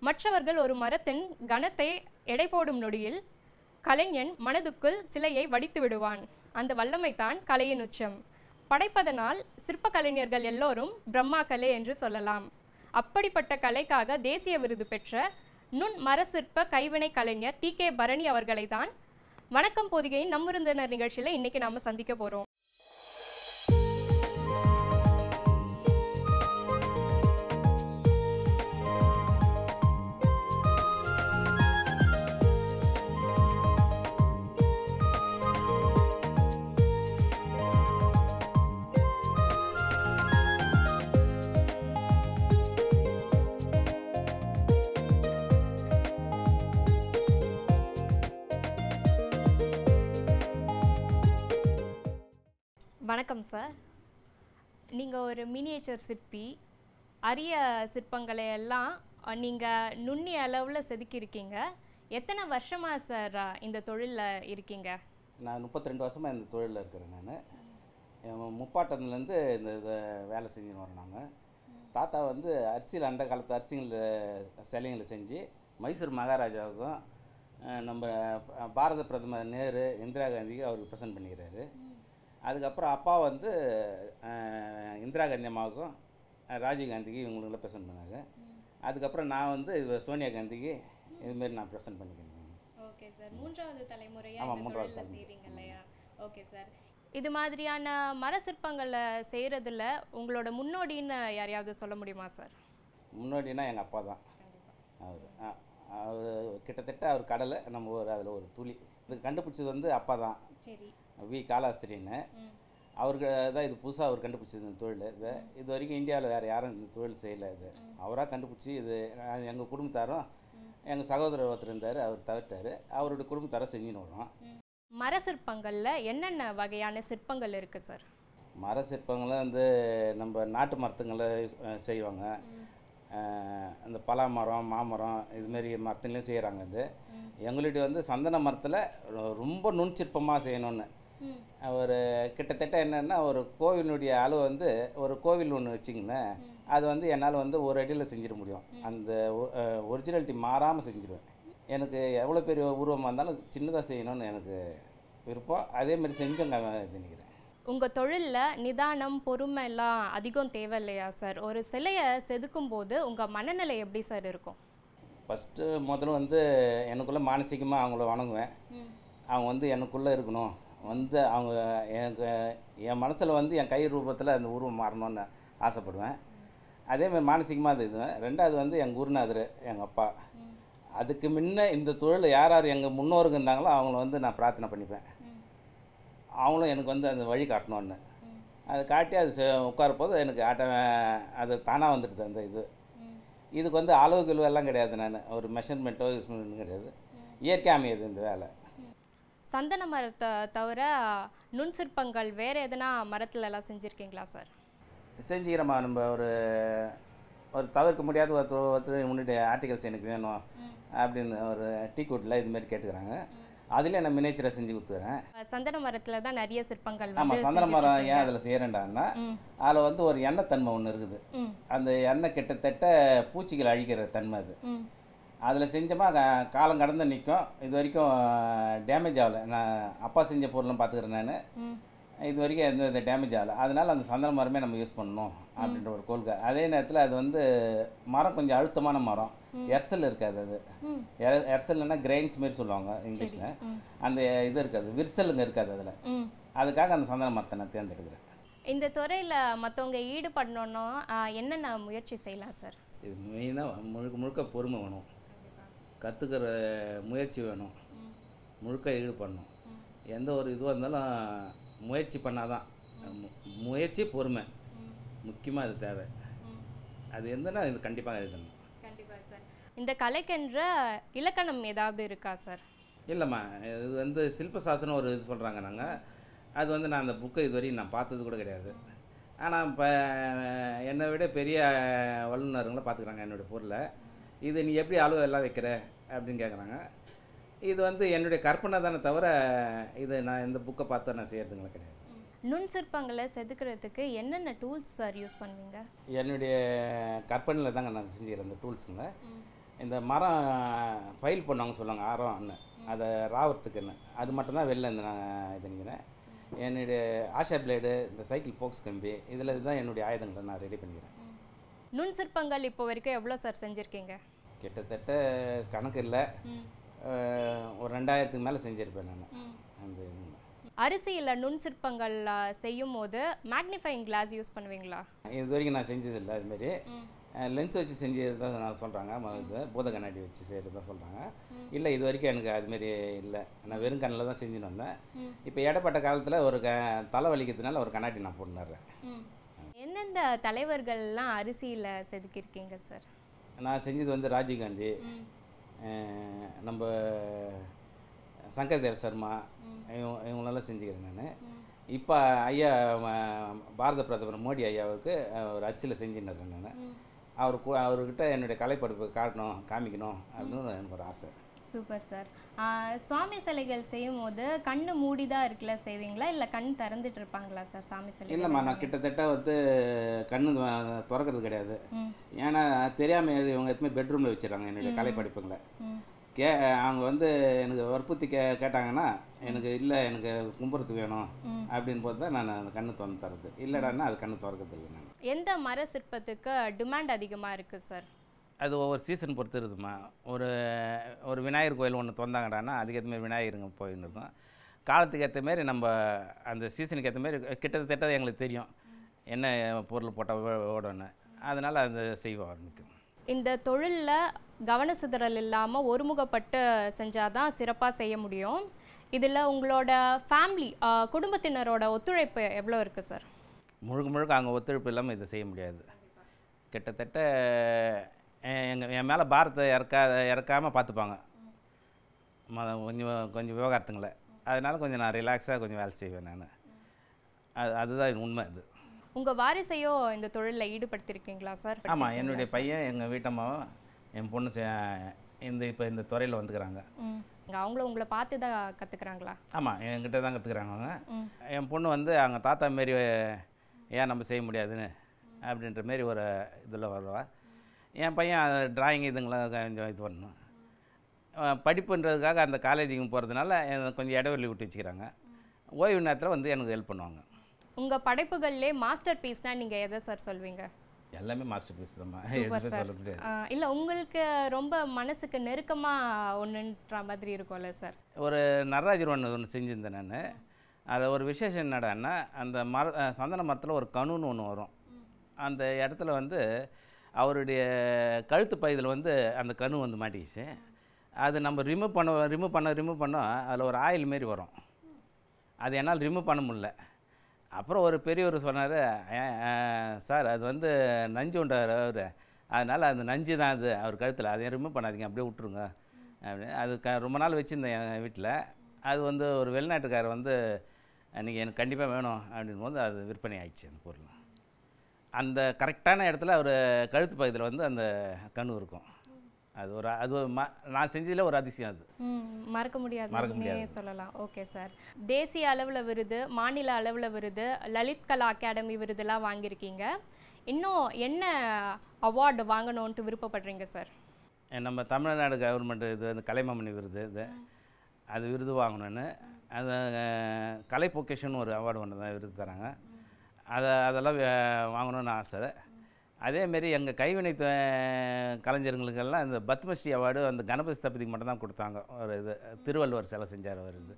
மற்றவர்கள் ஒரு மரத்தின் கனத்தை எடை போடும் நொடியில் கலைஞன் மனதுக்குள் சிலையை வடித்து விடுவான் அந்த வல்லமைத்தான் கலையின் உச்சம் படைப்பதனால் சிற்ப கலைஞர்கள் எல்லோரும் கலை என்று சொல்லலாம் அப்படிப்பட்ட கலைக்காக தேசிய விருது பெற்ற நுண் மர சிற்ப கைவினை கலைஞர் டி கே பரணி அவர்களை தான் வணக்கம் பொதிகையின் நம்மிருந்தினர் நிகழ்ச்சியில் இன்றைக்கி நாம் சந்திக்க போகிறோம் வணக்கம் சார் நீங்கள் ஒரு மினியேச்சர் சிற்பி அரிய சிற்பங்களை எல்லாம் நீங்கள் நுண்ணிய அளவில் செதுக்கியிருக்கீங்க எத்தனை வருஷமாக சார் இந்த தொழிலில் இருக்கீங்க நான் முப்பத்தி ரெண்டு வருஷமாக இந்த தொழிலில் இருக்கிறேன் நான் முப்பாட்டத்துலேருந்து இந்த இதை வேலை செஞ்சுன்னு வரேன் நாங்கள் தாத்தா வந்து அரிசியில் அந்த காலத்து அரிசிங்களில் சிலைங்களை செஞ்சு மைசூர் மகாராஜாவுக்கும் நம்ம பாரத பிரதமர் நேரு இந்திரா காந்திக்கு அவருக்கு ப்ரெசன்ட் பண்ணிக்கிறாரு அதுக்கப்புறம் அப்பா வந்து இந்திரா காந்தி அம்மாவுக்கும் ராஜீவ் காந்திக்கு இவங்களுக்குலாம் ப்ரெசென்ட் பண்ணாங்க அதுக்கப்புறம் நான் வந்து சோனியா காந்திக்கு இதுமாரி நான் ப்ரெசென்ட் பண்ணிக்கிறேன் ஓகே சார் மூன்றாவது தலைமுறையாக ஆமாம் மூன்றாவது செய்கிறீங்க இல்லையா ஓகே சார் இது மாதிரியான மர சிற்பங்களை செய்கிறதுல உங்களோட முன்னோடின்னு யாரையாவது சொல்ல முடியுமா சார் முன்னோடினா எங்கள் அப்பா தான் அவர் அவர் கிட்டத்தட்ட அவர் கடலை நம்ம ஒரு அதில் ஒரு துளி இது கண்டுபிடிச்சது வந்து அப்பா தான் சரி வி காலாஸ்திரின்னு அவருக்கு தான் இது புதுசாக அவர் கண்டுபிடிச்சது இந்த தொழில் இது இது வரைக்கும் இந்தியாவில் வேறு யாரும் இந்த தொழில் செய்யலை இது அவராக கண்டுபிடிச்சி இது எங்கள் குடும்பத்தாரும் எங்கள் சகோதரர் ஒருத்தர் இருந்தார் அவர் தவிர்த்தார் அவருடைய குடும்பத்தாரை செஞ்சுன்னு வரும் மர சிற்பங்களில் என்னென்ன வகையான சிற்பங்கள் இருக்குது சார் மர சிற்பங்களை வந்து நம்ம நாட்டு மரத்துங்களை செய்வாங்க அந்த பலா மரம் மாமரம் இதுமாரி மரத்துலேயும் செய்கிறாங்க இது எங்களுடைய வந்து சந்தன மரத்தில் ரொம்ப சிற்பமாக செய்யணும்னு ஒரு கிட்டத்தட்ட என்னென்னா ஒரு கோவிலுடைய அளவு வந்து ஒரு கோவில் ஒன்று வச்சிங்கன்னா அது வந்து என்னால் வந்து ஒரு அடியில் செஞ்சிட முடியும் அந்த ஒரிஜினாலிட்டி மாறாமல் செஞ்சிடுவேன் எனக்கு எவ்வளோ பெரிய உருவமாக இருந்தாலும் சின்னதாக செய்யணும்னு எனக்கு விருப்பம் அதே மாதிரி செஞ்சவங்க நினைக்கிறேன் உங்கள் தொழிலில் நிதானம் பொறுமை எல்லாம் அதிகம் தேவை இல்லையா சார் ஒரு சிலையை செதுக்கும் போது உங்கள் மனநிலை எப்படி சார் இருக்கும் ஃபஸ்ட்டு முதல்ல வந்து எனக்குள்ளே மானசிகமாக அவங்கள வணங்குவேன் அவங்க வந்து எனக்குள்ளே இருக்கணும் வந்து அவங்க எனக்கு என் மனசில் வந்து என் கை ரூபத்தில் அந்த உருவம் மாறணும்னு ஆசைப்படுவேன் அதேமாதிரி மானசிகமாக அது இதுவேன் ரெண்டாவது வந்து எங்கள் குருநாதர் எங்கள் அப்பா அதுக்கு முன்ன இந்த தொழில் யார் யார் எங்கள் முன்னோருக்கு இருந்தாங்களோ அவங்கள வந்து நான் பிரார்த்தனை பண்ணிப்பேன் அவங்களும் எனக்கு வந்து அந்த வழி காட்டணும்னு அதை காட்டி அது போது எனக்கு ஆட்ட அது தானாக வந்துடுது அந்த இது இதுக்கு வந்து அளவு கிழவு எல்லாம் கிடையாது நான் ஒரு மெஷர்மெண்ட்டோ யூஸ் கிடையாது இயற்கை அமையுது இந்த வேலை சந்தன மரத்தை தவிர நுண் சிற்பங்கள் வேறு எதனா மரத்துலலாம் செஞ்சுருக்கீங்களா சார் செஞ்சுக்கிறோமா நம்ம ஒரு ஒரு தவிர்க்க முடியாத ஒருத்தர் ஒருத்தர் முன்னாடி ஆர்டிகல்ஸ் எனக்கு வேணும் அப்படின்னு ஒரு டீ கூட்டில் இதுமாரி கேட்டுக்கிறாங்க அதில் நான் மினேச்சரை செஞ்சு கொடுத்துறேன் சந்தன மரத்தில் தான் நிறைய சிற்பங்கள் ஆமாம் சந்தன மரம் ஏன் அதில் செய்கிறேன்டான்னா அதில் வந்து ஒரு எண்ணெய் தன்மை ஒன்று இருக்குது அந்த எண்ணெய் கிட்டத்தட்ட பூச்சிகள் அழிக்கிற தன்மை அது அதில் செஞ்சோமா காலம் கடந்து நிற்கும் இது வரைக்கும் டேமேஜ் ஆகலை நான் அப்பா செஞ்ச பொருளும் பார்த்துக்கிறேன் நான் இது வரைக்கும் எந்த இந்த டேமேஜ் ஆகலை அதனால் அந்த சந்தன மரமே நம்ம யூஸ் பண்ணணும் அப்படின்ற ஒரு கொள்கை அதே நேரத்தில் அது வந்து மரம் கொஞ்சம் அழுத்தமான மரம் எர்சல் இருக்காது அது எர்சல்னா கிரெயின்ஸ் மாரி சொல்லுவாங்க இங்கிலீஷில் அந்த இது இருக்காது விரிசலுங்க இருக்காது அதில் அதுக்காக அந்த சந்தன மரத்தை நான் தேர்ந்தெடுக்கிறேன் இந்த துறையில் மற்றவங்க ஈடுபடணுன்னா என்னென்ன முயற்சி செய்யலாம் சார் இது மெயினாக முழுக்க முழுக்க பொறுமை வேணும் கற்றுக்கிற முயற்சி வேணும் முழுக்க ஈடுபடணும் எந்த ஒரு இதுவாக இருந்தாலும் முயற்சி பண்ணால் தான் முயற்சி பொறுமை முக்கியமாக அது தேவை அது எந்தனா இது கண்டிப்பாக எழுதணும் கண்டிப்பாக சார் இந்த கலைக்கென்ற இலக்கணம் ஏதாவது இருக்கா சார் இல்லைம்மா இது வந்து சில்பசாஸ்திரம் ஒரு இது சொல்கிறாங்க நாங்கள் அது வந்து நான் அந்த புக்கை இதுவரையும் நான் பார்த்தது கூட கிடையாது ஆனால் இப்போ என்னை விட பெரிய வல்லுநருங்களை பார்த்துக்குறாங்க என்னோடய பொருளை இது நீ எப்படி அளவு எல்லாம் வைக்கிற அப்படின்னு கேட்குறாங்க இது வந்து என்னுடைய கற்பனை தானே தவிர இது நான் இந்த புக்கை பார்த்து நான் செய்கிறதுங்களா கிடையாது நுண் சிற்பங்களை செதுக்கிறதுக்கு என்னென்ன டூல்ஸ் சார் யூஸ் பண்ணுவீங்க என்னுடைய கற்பனையில் தாங்க நான் செஞ்சுக்கிறேன் இந்த டூல்ஸுங்களை இந்த மரம் ஃபைல் பண்ணுவாங்க சொல்லுவாங்க ஆரம் அண்ணு அதை ராவறதுக்குன்னு அது மட்டும்தான் வெளில இருந்து நான் இது நினைக்கிறேன் என்னுடைய ஆஷா பிளேடு இந்த சைக்கிள் போக்ஸ் கம்பி இதில் இதுதான் என்னுடைய ஆயுதங்களை நான் ரெடி பண்ணிக்கிறேன் நுண் சிற்பங்கள் இப்போ வரைக்கும் எவ்வளோ சார் செஞ்சுருக்கீங்க கிட்டத்தட்ட கணக்கு இல்லை ஒரு ரெண்டாயிரத்துக்கு மேலே செஞ்சுருப்பேன் நான் அந்த அரிசியில் நுண் சிற்பங்கள் செய்யும் போது மேக்னிஃபைங் கிளாஸ் யூஸ் பண்ணுவீங்களா இது வரைக்கும் நான் செஞ்சதில்லை அதுமாரி லென்ஸ் வச்சு செஞ்சது தான் நான் சொல்கிறாங்க பூத கண்ணாடி வச்சு செய்கிறது தான் சொல்கிறாங்க இல்லை இது வரைக்கும் எனக்கு அதுமாரி இல்லை நான் வெறும் கண்ணில் தான் செஞ்சுன்னு வந்தேன் இப்போ இடப்பட்ட காலத்தில் ஒரு க தலை வலிக்கிறதுனால ஒரு கண்ணாடி நான் போட்டுனறேன் எந்தெந்த தலைவர்கள்லாம் அரிசியில் செதுக்கியிருக்கீங்க சார் நான் செஞ்சது வந்து ராஜீவ்காந்தி நம்ம சங்கர்தேவ் சர்மா இவங்க இவங்களெல்லாம் செஞ்சுக்கிறேன் நான் இப்போ ஐயா பாரத பிரதமர் மோடி ஐயாவுக்கு ஒரு அரிசியில் செஞ்சுன்னு நான் அவர் அவர்கிட்ட என்னுடைய கலைப்படைப்பு காட்டணும் காமிக்கணும் அப்படின்னு எனக்கு ஒரு ஆசை சூப்பர் சார் சுவாமி சிலைகள் செய்யும் போது கண்ணு மூடி தான் இருக்குல்ல செய்வீங்களா இல்லை கண் திறந்துட்டு இருப்பாங்களா சார் சாமி சிலை இல்லைம்மா நான் கிட்டத்தட்ட வந்து கண்ணு திறக்கிறது கிடையாது ஏன்னா தெரியாமல் இவங்க எதுவுமே பெட்ரூமில் வச்சிடறாங்க என்னுடைய கலைப்படிப்புங்கள கே அவங்க வந்து எனக்கு வற்புறுத்தி கே கேட்டாங்கன்னா எனக்கு இல்லை எனக்கு கும்புறத்துக்கு வேணும் அப்படின்னு போது தான் நான் அந்த கண்ணு திறந்து தரது இல்லைடான்னா அது கண்ணு திறக்கிறது இல்லை நான் எந்த மர சிற்பத்துக்கு டிமாண்ட் அதிகமாக இருக்குது சார் அது ஒவ்வொரு சீசன் பொறுத்து இருக்குதுமா ஒரு ஒரு விநாயகர் கோயில் ஒன்று திறந்தாங்கடான்னா அதுக்கேற்ற மாதிரி விநாயகருங்க போயின்னு இருக்கும் காலத்துக்கு ஏற்ற மாரி நம்ம அந்த சீசனுக்கு ஏற்ற மாரி கிட்டத்தட்ட எங்களுக்கு தெரியும் என்ன பொருள் போட்டால் ஓடணும் அதனால் அது செய்வோம் ஆரம்பிக்கும் இந்த தொழிலில் கவன சிதறல் இல்லாமல் ஒருமுகப்பட்டு செஞ்சால் தான் சிறப்பாக செய்ய முடியும் இதில் உங்களோட ஃபேமிலி குடும்பத்தினரோட ஒத்துழைப்பு எவ்வளோ இருக்குது சார் முழுக்க முழுக்க அங்கே ஒத்துழைப்பு இல்லாமல் இதை செய்ய முடியாது கிட்டத்தட்ட எங்கள் என் மேலே பாரத்தை இறக்கா இறக்காமல் பார்த்துப்பாங்க கொஞ்சம் கொஞ்சம் விவகாரத்துங்கள அதனால கொஞ்சம் நான் ரிலாக்ஸாக கொஞ்சம் வேலை செய்வேன் நான் அது அதுதான் உண்மை இது உங்கள் வாரிசையோ இந்த தொழிலில் ஈடுபடுத்திருக்கீங்களா சார் ஆமாம் என்னுடைய பையன் எங்கள் வீட்டம்மாவும் என் பொண்ணு இந்த இப்போ இந்த துறையில் வந்துக்கிறாங்க அவங்கள உங்களை பார்த்து தான் கற்றுக்குறாங்களா ஆமாம் என்கிட்ட தான் கற்றுக்குறாங்க அவங்க என் பொண்ணு வந்து அவங்க தாத்தா மாரி ஏன் நம்ம செய்ய முடியாதுன்னு அப்படின்ற மாரி ஒரு இதில் வருவா என் பையன் ட்ராயிங் இதுங்களை கொஞ்சம் இது பண்ணணும் படிப்புன்றதுக்காக அந்த காலேஜுக்கு போகிறதுனால கொஞ்சம் இடவெளி விட்டு வச்சுக்கிறாங்க ஓய்வு நேரத்தில் வந்து எனக்கு ஹெல்ப் பண்ணுவாங்க உங்கள் படைப்புகள்லே மாஸ்டர் பீஸ்னால் நீங்கள் எதை சார் சொல்வீங்க எல்லாமே மாஸ்டர் பீஸ் தான் இல்லை உங்களுக்கு ரொம்ப மனசுக்கு நெருக்கமாக ஒன்றுன்ற மாதிரி இருக்கும்ல சார் ஒரு நடராஜர் ஒன்று ஒன்று செஞ்சுருந்தேன் நான் அது ஒரு விசேஷம் என்னடான்னா அந்த மர சந்தன மரத்தில் ஒரு கணுன்னு ஒன்று வரும் அந்த இடத்துல வந்து அவருடைய கழுத்து பகுதியில் வந்து அந்த கணு வந்து மாட்டிக்கிச்சு அது நம்ம ரிமூவ் பண்ண ரிமூவ் பண்ண ரிமூவ் பண்ணோம் அதில் ஒரு ஆயில் மாரி வரும் அது என்னால் ரிமூவ் பண்ண முடில அப்புறம் ஒரு பெரியவர் சொன்னார் சார் அது வந்து நஞ்சு உண்டார் அவர் அதனால் அந்த நஞ்சு தான் அது அவர் கழுத்தில் அதை ரிமூவ் பண்ணாதீங்க அப்படியே விட்ருங்க அப்படின்னு அது க ரொம்ப நாள் வச்சுருந்தேன் என் வீட்டில் அது வந்து ஒரு வெளிநாட்டுக்காரர் வந்து நீங்கள் எனக்கு கண்டிப்பாக வேணும் அப்படின் போது அது விற்பனை ஆகிடுச்சு அந்த பொருள் அந்த கரெக்டான இடத்துல அவர் கழுத்து பகுதியில் வந்து அந்த கணு இருக்கும் அது ஒரு அது நான் செஞ்சதில் ஒரு அதிசயம் அது மறக்க முடியாது மறக்க முடியாது சொல்லலாம் ஓகே சார் தேசிய அளவில் விருது மாநில அளவில் விருது லலித் கலா அகாடமி விருதுலாம் வாங்கியிருக்கீங்க இன்னும் என்ன அவார்டு வாங்கணும்ன்ட்டு விருப்பப்படுறீங்க சார் நம்ம தமிழ்நாடு கவர்மெண்ட் இது வந்து கலைமாமணி விருது இது அது விருது வாங்கணும்னு அது கலை பொக்கேஷன் ஒரு அவார்டு ஒன்று தான் விருது தராங்க அதை அதெல்லாம் வாங்கணும்னு ஆசை அதேமாரி எங்கள் கைவினை கலைஞர்களுக்கெல்லாம் இந்த பத்மஸ்ரீ அவார்டு அந்த கணபதி ஸ்தபதிக்கு மட்டும்தான் கொடுத்தாங்க ஒரு இது திருவள்ளுவர் சிலை செஞ்சார் அவர் இது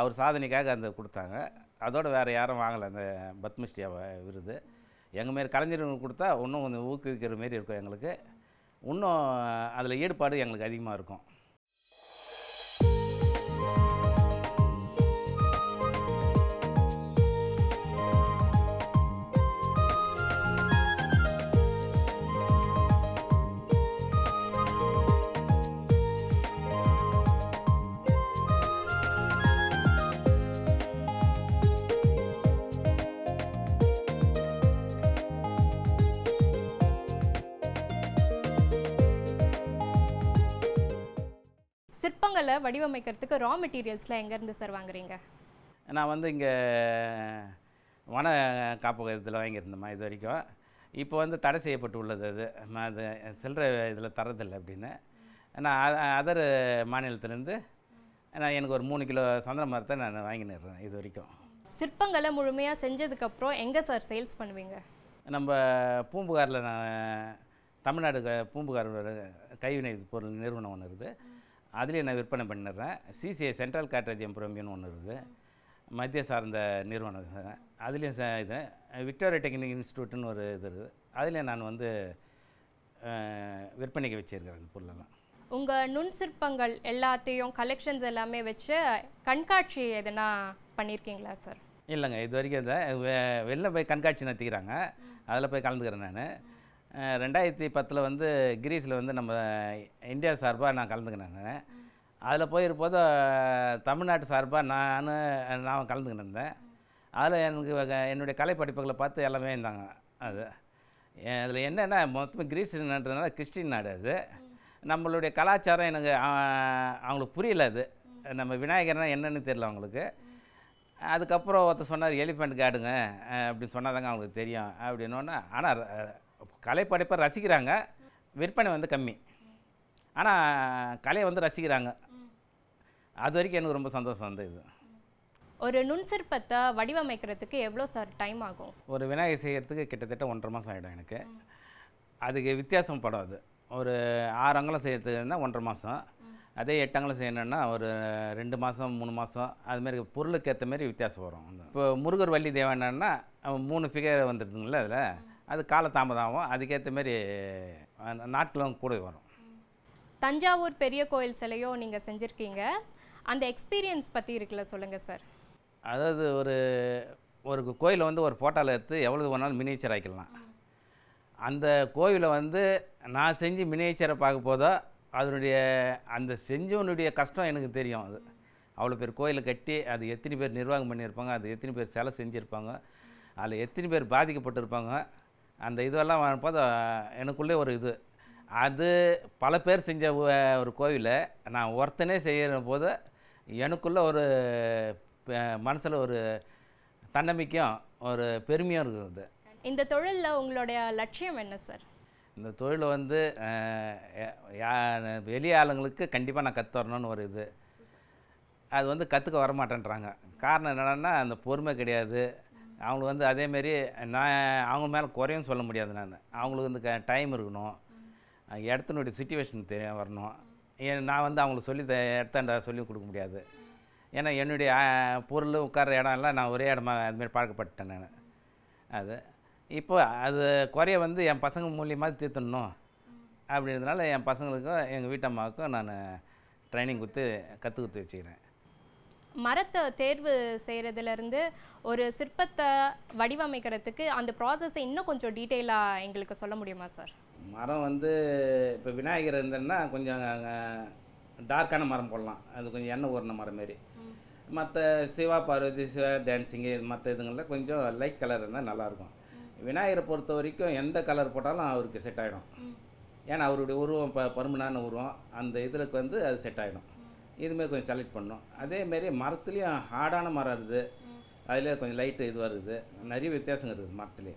அவர் சாதனைக்காக அந்த கொடுத்தாங்க அதோடு வேறு யாரும் வாங்கலை அந்த பத்மஸ்ரீ விருது எங்கள் மாரி கலைஞர்களுக்கு கொடுத்தா இன்னும் கொஞ்சம் ஊக்குவிக்கிற மாரி இருக்கும் எங்களுக்கு இன்னும் அதில் ஈடுபாடு எங்களுக்கு அதிகமாக இருக்கும் சிற்பங்களை வடிவமைக்கிறதுக்கு ரா மெட்டீரியல்ஸ்லாம் எங்கேருந்து சார் வாங்குறீங்க நான் வந்து இங்கே வன காப்பகத்தில் வாங்கியிருந்தோம்மா இது வரைக்கும் இப்போ வந்து தடை செய்யப்பட்டு உள்ளது அது அது சில்லற இதில் தரதில்லை அப்படின்னு நான் அதர் மாநிலத்திலேருந்து நான் எனக்கு ஒரு மூணு கிலோ சந்திர மரத்தை நான் வாங்கினிடுறேன் இது வரைக்கும் சிற்பங்களை முழுமையாக செஞ்சதுக்கப்புறம் எங்கே சார் சேல்ஸ் பண்ணுவீங்க நம்ம பூம்புகாரில் நான் தமிழ்நாடு பூம்புகார் கைவினை பொருள் நிறுவனம் ஒன்று இருக்குது அதிலே நான் விற்பனை பண்ணிடுறேன் சிசிஐ சென்ட்ரல் கேட்ரேஜ் எம்ப்ரோமியன் ஒன்று இருக்குது மத்திய சார்ந்த நிறுவனம் அதுலேயும் இது விக்டோரியா டெக்னிக் இன்ஸ்டியூட்னு ஒரு இது இருக்குது அதிலே நான் வந்து விற்பனைக்கு வச்சுருக்கிறேன் அந்த பொருளெல்லாம் உங்கள் நுண் சிற்பங்கள் எல்லாத்தையும் கலெக்ஷன்ஸ் எல்லாமே வச்சு கண்காட்சி எதுனா பண்ணியிருக்கீங்களா சார் இல்லைங்க இது வரைக்கும் இதை வெளில போய் கண்காட்சி நடத்திக்கிறாங்க அதில் போய் கலந்துக்கிறேன் நான் ரெண்டாயிரத்தி பத்தில் வந்து கிரீஸில் வந்து நம்ம இந்தியா சார்பாக நான் கலந்துக்கினேன் அதில் போயிருப்போது தமிழ்நாட்டு சார்பாக நான் நான் கலந்துக்கினேன் இருந்தேன் அதில் எனக்கு என்னுடைய கலை படிப்புகளை பார்த்து எல்லாமே இருந்தாங்க அது அதில் என்னென்னா மொத்தமாக கிரீஸ் நாடுறதுனால கிறிஸ்டின் நாடு அது நம்மளுடைய கலாச்சாரம் எனக்கு அவங்களுக்கு புரியல அது நம்ம விநாயகர்னால் என்னென்னு தெரியல அவங்களுக்கு அதுக்கப்புறம் ஒருத்தர் சொன்னார் எலிஃபெண்ட் காடுங்க அப்படின்னு சொன்னாதாங்க அவங்களுக்கு தெரியும் அப்படின்னோன்னா ஆனால் கலை படைப்பை ரசிக்கிறாங்க விற்பனை வந்து கம்மி ஆனால் கலையை வந்து ரசிக்கிறாங்க அது வரைக்கும் எனக்கு ரொம்ப சந்தோஷம் வந்து இது ஒரு நுண்சிற்பத்தை வடிவமைக்கிறதுக்கு எவ்வளோ சார் டைம் ஆகும் ஒரு விநாயகர் செய்கிறதுக்கு கிட்டத்தட்ட ஒன்றரை மாதம் ஆகிடும் எனக்கு அதுக்கு வித்தியாசம் படம் அது ஒரு ஆறு அங்கலம் செய்கிறதுக்கு இருந்தால் ஒன்றரை மாதம் அதே அங்கலம் செய்யணும்னா ஒரு ரெண்டு மாதம் மூணு மாதம் அதுமாரி பொருளுக்கு ஏற்ற மாதிரி வித்தியாசம் வரும் இப்போ முருகர் வள்ளி தேவனான்னா மூணு ஃபிகர் வந்துடுதுங்களே அதில் அது காலதாமதமாகும் அதுக்கேற்ற மாதிரி நாட்களும் கூட வரும் தஞ்சாவூர் பெரிய கோயில் சிலையோ நீங்கள் செஞ்சுருக்கீங்க அந்த எக்ஸ்பீரியன்ஸ் பற்றி இருக்குல்ல சொல்லுங்கள் சார் அதாவது ஒரு ஒரு கோயிலை வந்து ஒரு ஃபோட்டோவில் எடுத்து எவ்வளோ வேணாலும் மினியேச்சர் ஆக்கிடலாம் அந்த கோவிலை வந்து நான் செஞ்சு மினியேச்சரை பார்க்க போதோ அதனுடைய அந்த செஞ்சவனுடைய கஷ்டம் எனக்கு தெரியும் அது அவ்வளோ பேர் கோயிலை கட்டி அது எத்தனை பேர் நிர்வாகம் பண்ணியிருப்பாங்க அது எத்தனை பேர் சிலை செஞ்சுருப்பாங்க அதில் எத்தனை பேர் பாதிக்கப்பட்டிருப்பாங்க அந்த இதுவெல்லாம் அது எனக்குள்ளே ஒரு இது அது பல பேர் செஞ்ச ஒரு கோவிலை நான் ஒருத்தனே செய்கிற போது எனக்குள்ளே ஒரு மனசில் ஒரு தன்னம்பிக்கையும் ஒரு பெருமையும் இருக்குது இந்த தொழிலில் உங்களுடைய லட்சியம் என்ன சார் இந்த தொழில் வந்து வெளிய ஆளுங்களுக்கு கண்டிப்பாக நான் கற்று வரணும்னு ஒரு இது அது வந்து கற்றுக்க வரமாட்டேன்றாங்க காரணம் என்னென்னா அந்த பொறுமை கிடையாது அவங்களுக்கு வந்து அதேமாரி நான் அவங்க மேலே குறையும் சொல்ல முடியாது நான் அவங்களுக்கு வந்து க டைம் இருக்கணும் இடத்தினுடைய சுச்சுவேஷன் தெரிய வரணும் நான் வந்து அவங்களுக்கு சொல்லி த இடத்தாண்ட சொல்லி கொடுக்க முடியாது ஏன்னா என்னுடைய பொருள் உட்கார இடம் எல்லாம் நான் ஒரே இடமாக அதுமாரி பழக்கப்பட்டுட்டேன் நான் அது இப்போ அது குறைய வந்து என் பசங்க மூலியமாக தீர்த்தணும் அப்படின்றதுனால என் பசங்களுக்கும் எங்கள் வீட்டம்மாவுக்கும் நான் ட்ரைனிங் கொடுத்து கற்றுக் கொடுத்து வச்சுக்கிறேன் மரத்தை தேர்வு செய்கிறதுலேருந்து ஒரு சிற்பத்தை வடிவமைக்கிறதுக்கு அந்த ப்ராசஸை இன்னும் கொஞ்சம் டீட்டெயிலாக எங்களுக்கு சொல்ல முடியுமா சார் மரம் வந்து இப்போ விநாயகர் இருந்ததுன்னா கொஞ்சம் டார்க்கான மரம் போடலாம் அது கொஞ்சம் எண்ணெய் ஊறின மரம் மாரி மற்ற சிவா பார்வதி சிவா டான்ஸிங்கு மற்ற இதுங்களில் கொஞ்சம் லைட் கலர் இருந்தால் நல்லாயிருக்கும் விநாயகரை பொறுத்த வரைக்கும் எந்த கலர் போட்டாலும் அவருக்கு செட் ஆகிடும் ஏன்னா அவருடைய உருவம் இப்போ பருமனான உருவம் அந்த இதுக்கு வந்து அது செட் ஆகிடும் இதுமாரி கொஞ்சம் செலக்ட் பண்ணோம் அதேமாரி மரத்துலேயும் ஹார்டான மரம் இருக்குது அதில் கொஞ்சம் லைட்டு இது வருது நிறைய வித்தியாசங்கள் இருக்குது மரத்துலேயே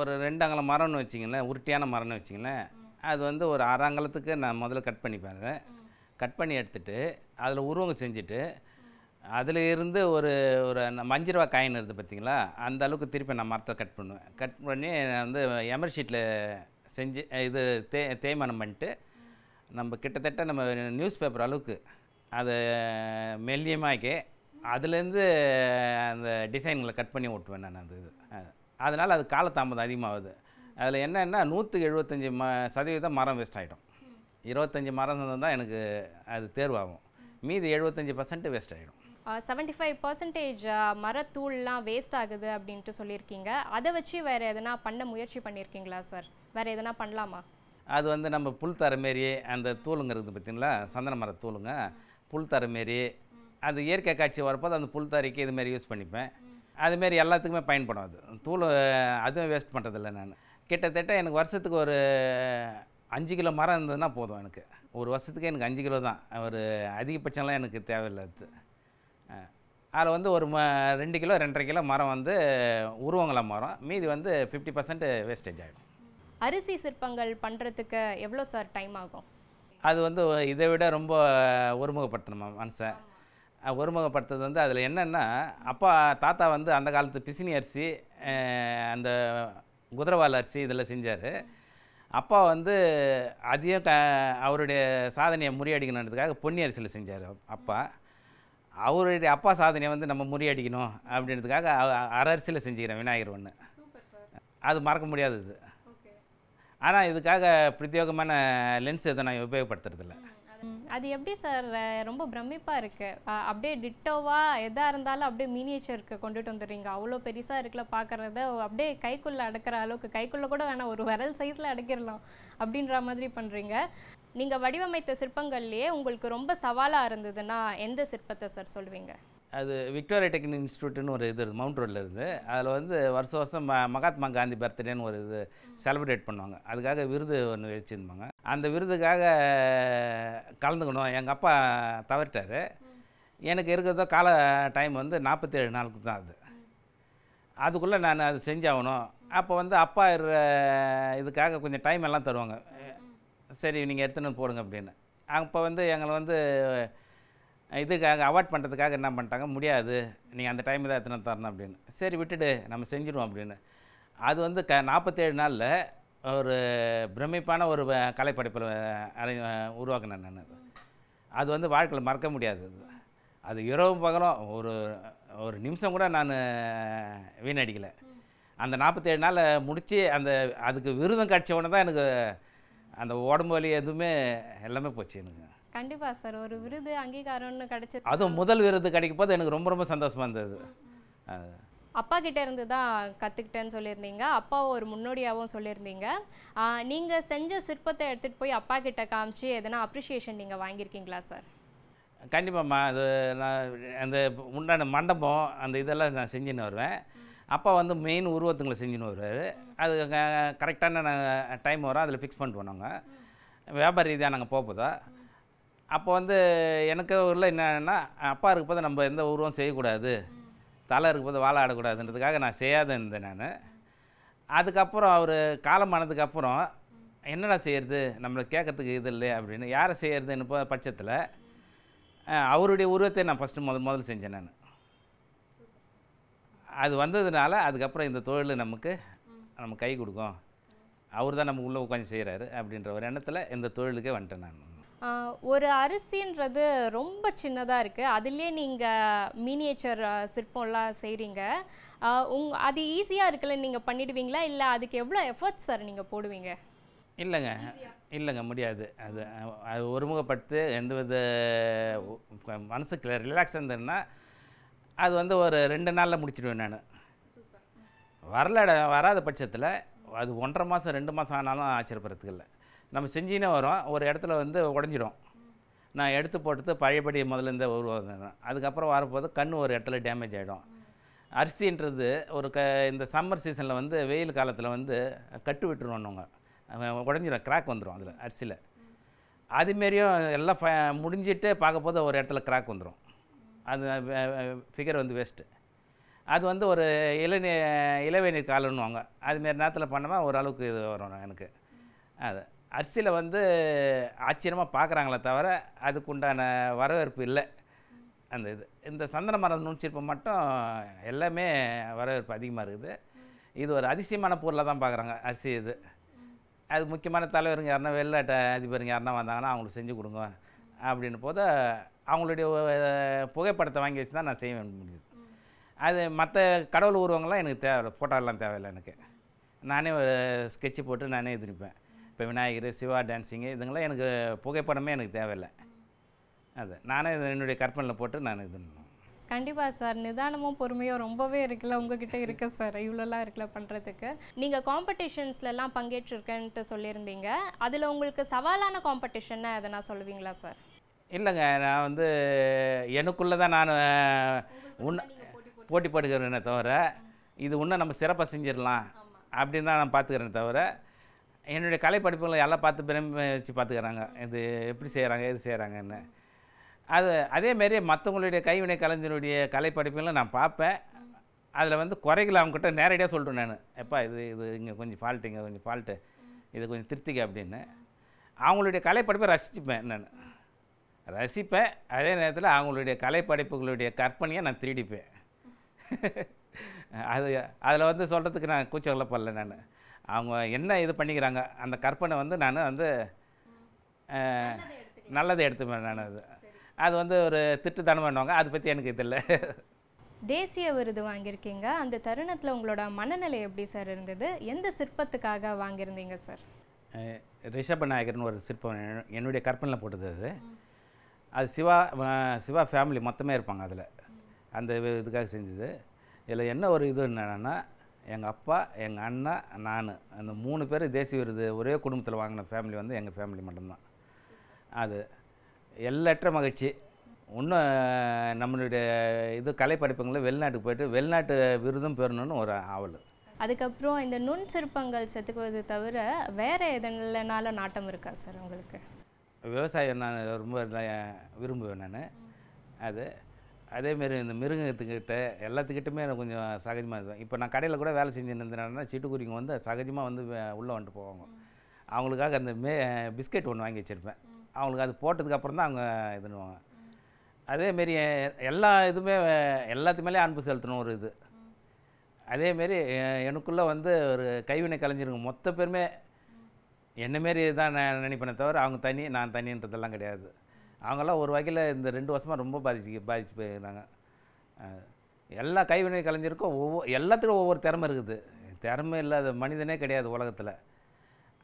ஒரு ரெண்டு அங்கலம் மரம்னு வச்சிங்களேன் உருட்டியான மரம்னு வச்சிங்களேன் அது வந்து ஒரு அறங்கலத்துக்கு நான் முதல்ல கட் பண்ணிப்பேன் கட் பண்ணி எடுத்துட்டு அதில் உருவம் செஞ்சுட்டு அதில் இருந்து ஒரு ஒரு மஞ்சிரவா காயின் இருக்குது பார்த்திங்களா அந்த அளவுக்கு திருப்பி நான் மரத்தை கட் பண்ணுவேன் கட் பண்ணி நான் வந்து எமர் ஷீட்டில் செஞ்சு இது தே தேய்மானம் பண்ணிட்டு நம்ம கிட்டத்தட்ட நம்ம நியூஸ் பேப்பர் அளவுக்கு அது மெல்லியமாக்கி அதுலேருந்து அந்த டிசைன்களை கட் பண்ணி ஓட்டுவேன் நான் அந்த இது அதனால் அது காலத்தாமதம் அதிகமாகுது அதில் என்னென்னா நூற்றுக்கு எழுபத்தஞ்சி ம சதவீதம் மரம் வேஸ்ட் ஆகிடும் இருபத்தஞ்சி மரம் தான் எனக்கு அது தேர்வாகும் மீதி எழுபத்தஞ்சி பர்சன்ட் வேஸ்ட் ஆகிடும் செவன்டி ஃபைவ் பர்சன்டேஜ் மரத்தூள்லாம் வேஸ்ட் ஆகுது அப்படின்ட்டு சொல்லியிருக்கீங்க அதை வச்சு வேறு எதனா பண்ண முயற்சி பண்ணியிருக்கீங்களா சார் வேறு எதனா பண்ணலாமா அது வந்து நம்ம புல் தர மாரி அந்த தூளுங்கிறது பார்த்திங்களா சந்தன மர தூளுங்க புல் தர மாரி அது இயற்கை காட்சி வரப்போது அந்த புல் தரைக்கு இதுமாரி யூஸ் பண்ணிப்பேன் அதுமாரி எல்லாத்துக்குமே பயன்படும் அது தூள் அதுவும் வேஸ்ட் பண்ணுறதில்ல நான் கிட்டத்தட்ட எனக்கு வருஷத்துக்கு ஒரு அஞ்சு கிலோ மரம் இருந்ததுன்னா போதும் எனக்கு ஒரு வருஷத்துக்கு எனக்கு அஞ்சு கிலோ தான் ஒரு அதிகபட்சம்லாம் எனக்கு தேவையில்லை அது அதில் வந்து ஒரு ம ரெண்டு கிலோ ரெண்டரை கிலோ மரம் வந்து உருவங்களா மரம் மீதி வந்து ஃபிஃப்டி பர்சன்ட் வேஸ்டேஜ் ஆகிடும் அரிசி சிற்பங்கள் பண்ணுறதுக்கு எவ்வளோ சார் டைம் ஆகும் அது வந்து இதை விட ரொம்ப ஒருமுகப்படுத்தணுமா மனசை ஒருமுகப்படுத்துறது வந்து அதில் என்னென்னா அப்பா தாத்தா வந்து அந்த காலத்து பிசினி அரிசி அந்த குதிரவால் அரிசி இதெல்லாம் செஞ்சார் அப்பா வந்து அதையும் க அவருடைய சாதனையை முறியடிக்கணுன்றதுக்காக பொன்னி அரிசியில் செஞ்சார் அப்பா அவருடைய அப்பா சாதனையை வந்து நம்ம முறியடிக்கணும் அப்படின்றதுக்காக அரை அரிசியில் செஞ்சுக்கிறேன் விநாயகர் ஒன்று அது மறக்க முடியாதது ஆனால் இதுக்காக பிரத்யோகமான லென்ஸ் எதை நான் உபயோகப்படுத்துறதில்ல அது எப்படி சார் ரொம்ப பிரமிப்பாக இருக்குது அப்படியே டிட்டோவாக எதாக இருந்தாலும் அப்படியே மினியேச்சருக்கு கொண்டுட்டு வந்துடுறீங்க அவ்வளோ பெருசாக இருக்குல்ல பார்க்குறத அப்படியே கைக்குள்ளே அடக்கிற அளவுக்கு கைக்குள்ளே கூட வேணாம் ஒரு விரல் சைஸில் அடைக்கிறலாம் அப்படின்ற மாதிரி பண்ணுறீங்க நீங்கள் வடிவமைத்த சிற்பங்கள்லேயே உங்களுக்கு ரொம்ப சவாலாக இருந்ததுன்னா எந்த சிற்பத்தை சார் சொல்லுவீங்க அது விக்டோரியா டெக்னிக் இன்ஸ்டியூட்டுன்னு ஒரு இது இருக்குது மவுண்ட் ரோடில் இருக்குது அதில் வந்து வருஷம் வருஷம் ம மகாத்மா காந்தி பர்த்டேன்னு ஒரு இது செலிப்ரேட் பண்ணுவாங்க அதுக்காக விருது ஒன்று வச்சுருந்தாங்க அந்த விருதுக்காக கலந்துக்கணும் எங்கள் அப்பா தவறிட்டார் எனக்கு இருக்கிறதோ கால டைம் வந்து நாற்பத்தேழு நாளுக்கு தான் அது அதுக்குள்ளே நான் அது செஞ்சாகணும் அப்போ வந்து அப்பா இதுக்காக கொஞ்சம் டைம் எல்லாம் தருவாங்க சரி நீங்கள் எடுத்துன்னு போடுங்க அப்படின்னு அப்போ வந்து எங்களை வந்து இதுக்காக அவாய்ட் பண்ணுறதுக்காக என்ன பண்ணிட்டாங்க முடியாது நீங்கள் அந்த டைம் தான் எத்தனை தரணும் அப்படின்னு சரி விட்டுடு நம்ம செஞ்சிடுவோம் அப்படின்னு அது வந்து க நாற்பத்தேழு நாளில் ஒரு பிரமிப்பான ஒரு கலைப்படைப்பில் அரை உருவாக்கினேன் நான் அது வந்து வாழ்க்கையில் மறக்க முடியாது அது அது இரவும் பகலும் ஒரு ஒரு நிமிஷம் கூட நான் வீணடிக்கலை அந்த நாற்பத்தேழு நாளில் முடித்து அந்த அதுக்கு விருதம் கிடச்ச உடனே தான் எனக்கு அந்த உடம்பு வலி எதுவுமே எல்லாமே போச்சு எனக்கு கண்டிப்பாக சார் ஒரு விருது அங்கீகாரம்னு கிடைச்சி அதுவும் முதல் விருது கிடைக்கும் போது எனக்கு ரொம்ப ரொம்ப சந்தோஷமாக இருந்தது அப்பா கிட்ட இருந்து தான் கற்றுக்கிட்டேன்னு சொல்லியிருந்தீங்க அப்பாவும் ஒரு முன்னோடியாகவும் சொல்லியிருந்தீங்க நீங்கள் செஞ்ச சிற்பத்தை எடுத்துகிட்டு போய் அப்பா கிட்ட காமிச்சு எதனா அப்ரிஷியேஷன் நீங்கள் வாங்கியிருக்கீங்களா சார் கண்டிப்பாம்மா அது நான் அந்த உண்டான மண்டபம் அந்த இதெல்லாம் நான் செஞ்சுன்னு வருவேன் அப்பா வந்து மெயின் உருவத்துங்களை செஞ்சுன்னு வருவார் அது கரெக்டான டைம் வரும் அதில் ஃபிக்ஸ் பண்ணிட்டு போனோங்க வியாபார ரீதியாக நாங்கள் போகுதோ அப்போ வந்து எனக்கு ஊரில் என்னென்னா அப்பா போது நம்ம எந்த ஊரும் செய்யக்கூடாது தலை போது வாழை ஆடக்கூடாதுன்றதுக்காக நான் செய்யாத இருந்தேன் நான் அதுக்கப்புறம் அவர் காலம் ஆனதுக்கப்புறம் என்னடா செய்கிறது நம்மளை கேட்கறதுக்கு இது இல்லை அப்படின்னு யாரை செய்கிறதுன்னு பட்சத்தில் அவருடைய உருவத்தை நான் ஃபஸ்ட்டு முதல் முதல்ல செஞ்சேன் நான் அது வந்ததுனால அதுக்கப்புறம் இந்த தொழில் நமக்கு நம்ம கை கொடுக்கும் அவர் தான் நம்ம உள்ளே உட்காந்து செய்கிறாரு அப்படின்ற ஒரு எண்ணத்தில் இந்த தொழிலுக்கே வந்துட்டேன் நான் ஒரு அரிசின்றது ரொம்ப சின்னதாக இருக்குது அதுலேயே நீங்கள் மினியேச்சர் சிற்பம்லாம் செய்கிறீங்க உங் அது ஈஸியாக இருக்குல்ல நீங்கள் பண்ணிடுவீங்களா இல்லை அதுக்கு எவ்வளோ எஃபர்ட்ஸ் சார் நீங்கள் போடுவீங்க இல்லைங்க இல்லைங்க முடியாது அது அது ஒருமுகப்பட்டு எந்த வித மனசுக்கு ரிலாக்ஸ் இருந்ததுன்னா அது வந்து ஒரு ரெண்டு நாளில் முடிச்சிடுவேன் நான் வரல வராத பட்சத்தில் அது ஒன்றரை மாதம் ரெண்டு மாதம் ஆனாலும் ஆச்சரியப்படுறதுக்கு இல்லை நம்ம செஞ்சினே வரோம் ஒரு இடத்துல வந்து உடஞ்சிடும் நான் எடுத்து போட்டது பழையபடி முதல்ல இந்த உருவாக்குறேன் அதுக்கப்புறம் வரப்போது கண் ஒரு இடத்துல டேமேஜ் ஆகிடும் அரிசின்றது ஒரு க இந்த சம்மர் சீசனில் வந்து வெயில் காலத்தில் வந்து கட்டு விட்டுருவோம் உடஞ்சிடும் கிராக் வந்துடும் அதில் அரிசியில் அதுமாரியும் எல்லாம் ஃப முடிஞ்சிட்டு பார்க்க போது ஒரு இடத்துல கிராக் வந்துடும் அது ஃபிகர் வந்து வேஸ்ட்டு அது வந்து ஒரு இளநீ இளவேநீர் காலன்னுவாங்க அதுமாரி நேரத்தில் பண்ணாமல் ஓரளவுக்கு இது வரும் எனக்கு அது அரிசியில் வந்து ஆச்சரியமாக பார்க்குறாங்களே தவிர அதுக்கு உண்டான வரவேற்பு இல்லை அந்த இது இந்த சந்தன மரம் நுண்சிற்பம் மட்டும் எல்லாமே வரவேற்பு அதிகமாக இருக்குது இது ஒரு அதிசயமான பொருளை தான் பார்க்குறாங்க அரிசி இது அது முக்கியமான தலைவருங்க யாருனா வெளிநாட்டு அதிபருங்க யாருனா வந்தாங்கன்னா அவங்களுக்கு செஞ்சு கொடுங்க அப்படின்னு போது அவங்களுடைய புகைப்படத்தை வாங்கி வச்சு தான் நான் செய்ய முடியுது அது மற்ற கடவுள் உருவங்கள்லாம் எனக்கு தேவையில்லை ஃபோட்டோலாம் தேவையில்லை எனக்கு நானே ஒரு ஸ்கெட்சு போட்டு நானே எதிர்ப்பேன் இப்போ விநாயகர் சிவா டான்ஸிங்கு இதுங்களாம் எனக்கு புகைப்படமே எனக்கு தேவையில்லை அது நானே என்னுடைய கற்பனையில் போட்டு நான் இது கண்டிப்பாக சார் நிதானமும் பொறுமையும் ரொம்பவே இருக்குல்ல உங்ககிட்ட இருக்க சார் இவ்வளோலாம் இருக்குல்ல பண்ணுறதுக்கு நீங்கள் காம்படிஷன்ஸ்லலாம் பங்கேற்றிருக்கேன்ட்டு சொல்லியிருந்தீங்க அதில் உங்களுக்கு சவாலான காம்படிஷன்னா எதனா சொல்லுவீங்களா சார் இல்லைங்க நான் வந்து எனக்குள்ளே தான் நான் உன் போட்டி போட்டுக்கிறேனே தவிர இது இன்னும் நம்ம சிறப்பாக செஞ்சிடலாம் அப்படின்னு தான் நான் பார்த்துக்கிறேனே தவிர என்னுடைய கலை படிப்புகளை எல்லாம் பார்த்து வச்சு பார்த்துக்கிறாங்க இது எப்படி செய்கிறாங்க எது செய்கிறாங்கன்னு அது அதேமாரி மற்றவங்களுடைய கைவினை கலைஞருடைய கலை படிப்புகளை நான் பார்ப்பேன் அதில் வந்து குறைகள் அவங்ககிட்ட நேரடியாக சொல்கிறேன் நான் எப்பா இது இது இங்கே கொஞ்சம் ஃபால்ட்டு இங்கே கொஞ்சம் ஃபால்ட்டு இது கொஞ்சம் திருத்திக்க அப்படின்னு அவங்களுடைய கலைப்படைப்பை ரசிச்சுப்பேன் நான் ரசிப்பேன் அதே நேரத்தில் அவங்களுடைய கலைப்படைப்புகளுடைய கற்பனையை நான் திருடிப்பேன் அது அதில் வந்து சொல்கிறதுக்கு நான் கூச்சம் நான் அவங்க என்ன இது பண்ணிக்கிறாங்க அந்த கற்பனை வந்து நான் வந்து நல்லதை எடுத்துப்பேன் நான் அது அது வந்து ஒரு திட்டுத்தனம் பண்ணுவாங்க அதை பற்றி எனக்கு இதில் தேசிய விருது வாங்கியிருக்கீங்க அந்த தருணத்தில் உங்களோட மனநிலை எப்படி சார் இருந்தது எந்த சிற்பத்துக்காக வாங்கியிருந்தீங்க சார் ரிஷப நாயகர்னு ஒரு சிற்பம் என்னுடைய கற்பனையில் போட்டது அது அது சிவா சிவா ஃபேமிலி மொத்தமே இருப்பாங்க அதில் அந்த இதுக்காக செஞ்சது இதில் என்ன ஒரு இது என்னென்னா எங்கள் அப்பா எங்கள் அண்ணா நான் அந்த மூணு பேர் தேசிய விருது ஒரே குடும்பத்தில் வாங்கின ஃபேமிலி வந்து எங்கள் ஃபேமிலி மட்டும்தான் அது எல்லற்ற மகிழ்ச்சி இன்னும் நம்மளுடைய இது கலை படைப்புங்களை வெளிநாட்டுக்கு போயிட்டு வெளிநாட்டு விருதும் பெறணும்னு ஒரு ஆவல் அதுக்கப்புறம் இந்த நுண் சிற்பங்கள் செத்துக்குவது தவிர வேறு எதனால நாட்டம் இருக்கா சார் உங்களுக்கு விவசாயம் நான் ரொம்ப விரும்புவேன் நான் அது அதேமாரி இந்த மிருகத்துக்கிட்ட எல்லாத்துக்கிட்டுமே எனக்கு கொஞ்சம் சகஜமாக இருக்கும் இப்போ நான் கடையில் கூட வேலை செஞ்சுன்னு இருந்தேன்னா சிட்டுக்குருவிங்க வந்து சகஜமாக வந்து உள்ளே வந்துட்டு போவாங்க அவங்களுக்காக அந்த மே பிஸ்கெட் ஒன்று வாங்கி வச்சுருப்பேன் அவங்களுக்கு அது போட்டதுக்கப்புறம் தான் அவங்க இதுன்னுவாங்க அதேமாரி எல்லா இதுவுமே எல்லாத்துமேலே அன்பு செலுத்தணும் ஒரு இது அதேமாரி எனக்குள்ளே வந்து ஒரு கைவினை கலைஞருங்க மொத்த பேருமே என்னமாரி தான் நான் நினைப்பேனே தவிர அவங்க தனி நான் தனின்றதெல்லாம் கிடையாது அவங்களாம் ஒரு வகையில் இந்த ரெண்டு வருஷமாக ரொம்ப பாதிச்சு பாதிச்சு போயிருந்தாங்க எல்லா கைவினை கலைஞருக்கும் ஒவ்வொரு எல்லாத்துக்கும் ஒவ்வொரு திறமை இருக்குது திறமை இல்லாத மனிதனே கிடையாது உலகத்தில்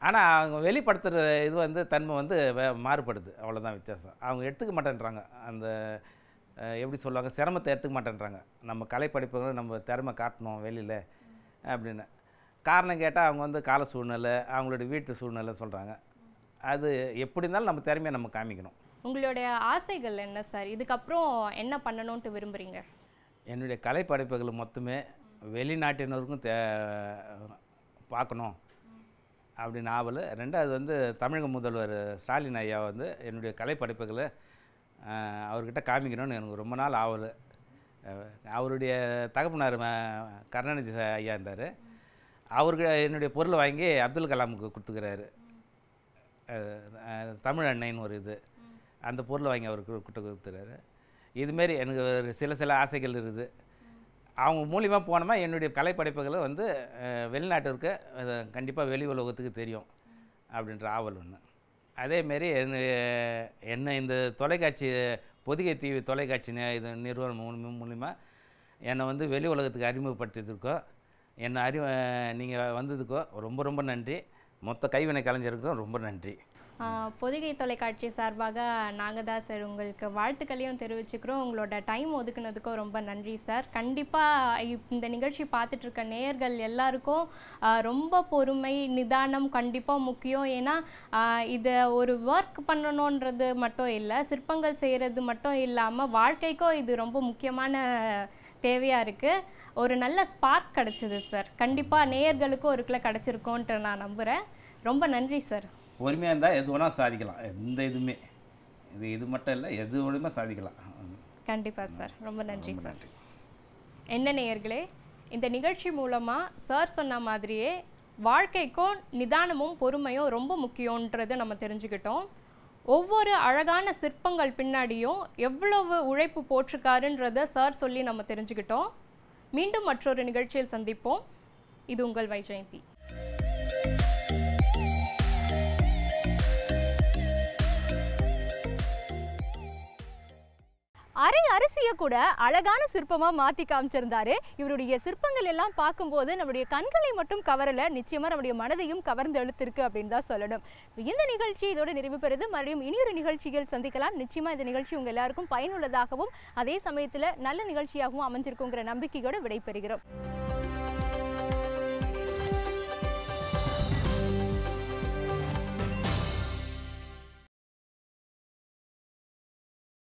ஆனால் அவங்க வெளிப்படுத்துகிற இது வந்து தன்மை வந்து மாறுபடுது அவ்வளோதான் வித்தியாசம் அவங்க எடுத்துக்க மாட்டேன்றாங்க அந்த எப்படி சொல்லுவாங்க சிரமத்தை எடுத்துக்க மாட்டேன்றாங்க நம்ம கலை நம்ம திறமை காட்டணும் வெளியில் அப்படின்னு காரணம் கேட்டால் அவங்க வந்து கால சூழ்நிலை அவங்களோட வீட்டு சூழ்நிலை சொல்கிறாங்க அது எப்படி இருந்தாலும் நம்ம திறமையை நம்ம காமிக்கணும் உங்களுடைய ஆசைகள் என்ன சார் இதுக்கப்புறம் என்ன பண்ணணும்ன்ட்டு விரும்புகிறீங்க என்னுடைய கலை படைப்புகள் மொத்தமே வெளிநாட்டினருக்கும் தே பார்க்கணும் அப்படி நாவல் ரெண்டாவது வந்து தமிழக முதல்வர் ஸ்டாலின் ஐயா வந்து என்னுடைய கலைப்படைப்புகளை அவர்கிட்ட காமிக்கணும்னு எனக்கு ரொம்ப நாள் ஆவல் அவருடைய தகப்பனார் கருணாநிதி ஐயா இருந்தார் அவருக்கு என்னுடைய பொருளை வாங்கி அப்துல் கலாமுக்கு கொடுத்துக்கிறாரு தமிழ் அன்னைன்னு ஒரு இது அந்த பொருளை வாங்கி அவர் கிட்ட கொடுத்துறாரு இதுமாரி எனக்கு சில சில ஆசைகள் இருக்குது அவங்க மூலிமா போனோமா என்னுடைய கலைப்படைப்புகளை வந்து வெளிநாட்டிற்கு கண்டிப்பாக வெளி உலகத்துக்கு தெரியும் அப்படின்ற ஆவல் ஒன்று அதேமாரி என்ன இந்த தொலைக்காட்சி பொதிகை டிவி தொலைக்காட்சி இது நிறுவனம் மூலிமா என்னை வந்து வெளி உலகத்துக்கு அறிமுகப்படுத்தியதுக்கோ என்னை அறிவ நீங்கள் வந்ததுக்கோ ரொம்ப ரொம்ப நன்றி மொத்த கைவினை கலைஞருக்கும் ரொம்ப நன்றி பொதிகை தொலைக்காட்சி சார்பாக நாங்கள் தான் சார் உங்களுக்கு வாழ்த்துக்களையும் தெரிவிச்சுக்கிறோம் உங்களோட டைம் ஒதுக்குனதுக்கும் ரொம்ப நன்றி சார் கண்டிப்பாக இந்த நிகழ்ச்சி பார்த்துட்ருக்க நேயர்கள் எல்லாருக்கும் ரொம்ப பொறுமை நிதானம் கண்டிப்பாக முக்கியம் ஏன்னா இதை ஒரு ஒர்க் பண்ணணுன்றது மட்டும் இல்லை சிற்பங்கள் செய்கிறது மட்டும் இல்லாமல் வாழ்க்கைக்கும் இது ரொம்ப முக்கியமான தேவையாக இருக்குது ஒரு நல்ல ஸ்பார்க் கிடச்சிது சார் கண்டிப்பாக நேயர்களுக்கும் ஒரு கிலோ கிடச்சிருக்கோன்ட்டு நான் நம்புகிறேன் ரொம்ப நன்றி சார் பொறுமையாக இருந்தால் எது வேணால் சாதிக்கலாம் எந்த இதுவுமே இது இது மட்டும் இல்லை எது வேணுமே சாதிக்கலாம் கண்டிப்பாக சார் ரொம்ப நன்றி சார் என்ன நேயர்களே இந்த நிகழ்ச்சி மூலமாக சார் சொன்ன மாதிரியே வாழ்க்கைக்கும் நிதானமும் பொறுமையும் ரொம்ப முக்கியன்றது நம்ம தெரிஞ்சுக்கிட்டோம் ஒவ்வொரு அழகான சிற்பங்கள் பின்னாடியும் எவ்வளவு உழைப்பு போற்றுக்காருன்றத சார் சொல்லி நம்ம தெரிஞ்சுக்கிட்டோம் மீண்டும் மற்றொரு நிகழ்ச்சியில் சந்திப்போம் இது உங்கள் வைஜெயந்தி அரை அரிசியை கூட அழகான சிற்பமாக மாற்றி காமிச்சிருந்தாரு இவருடைய சிற்பங்கள் எல்லாம் பார்க்கும்போது நம்முடைய கண்களை மட்டும் கவரல நிச்சயமாக நம்முடைய மனதையும் கவர்ந்து எழுத்திருக்கு அப்படின்னு தான் சொல்லணும் இந்த நிகழ்ச்சி இதோட நிறைவு பெறுது மறுபடியும் இனியொரு நிகழ்ச்சிகள் சந்திக்கலாம் நிச்சயமாக இந்த நிகழ்ச்சி உங்கள் எல்லாருக்கும் பயனுள்ளதாகவும் அதே சமயத்தில் நல்ல நிகழ்ச்சியாகவும் அமைஞ்சிருக்குங்கிற நம்பிக்கையோடு விடைபெறுகிறோம்